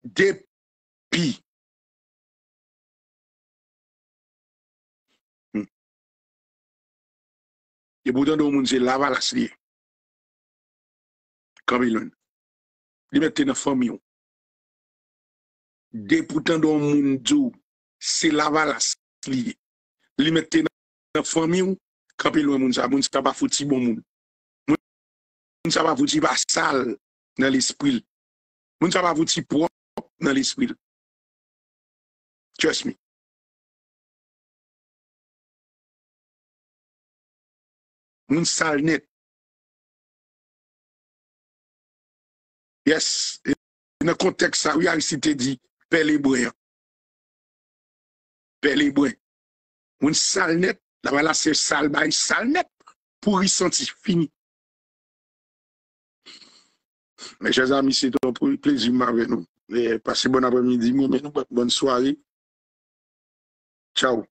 Depi. De hmm. poutan do moun zi laval asliye. Kab ilon. Li mè te na fòm yon. De poutan do moun zi se laval asliye. Li mette nan fami ou, kapil wè moun sa, moun sa pa foti bon moun. Moun sa pa foti ba sal nan l'espri. Moun sa pa foti pou nan l'espri. Trust me. Moun sal net. Yes. E, e, nè konteks sa, wè yal si te di, pe le bre. Pe le bre. Une sal net, la voilà c'est sal une pourri, y sentir fini. Mes chers amis, c'est un plaisir avec nous. passez bon après-midi, bonne soirée. Ciao.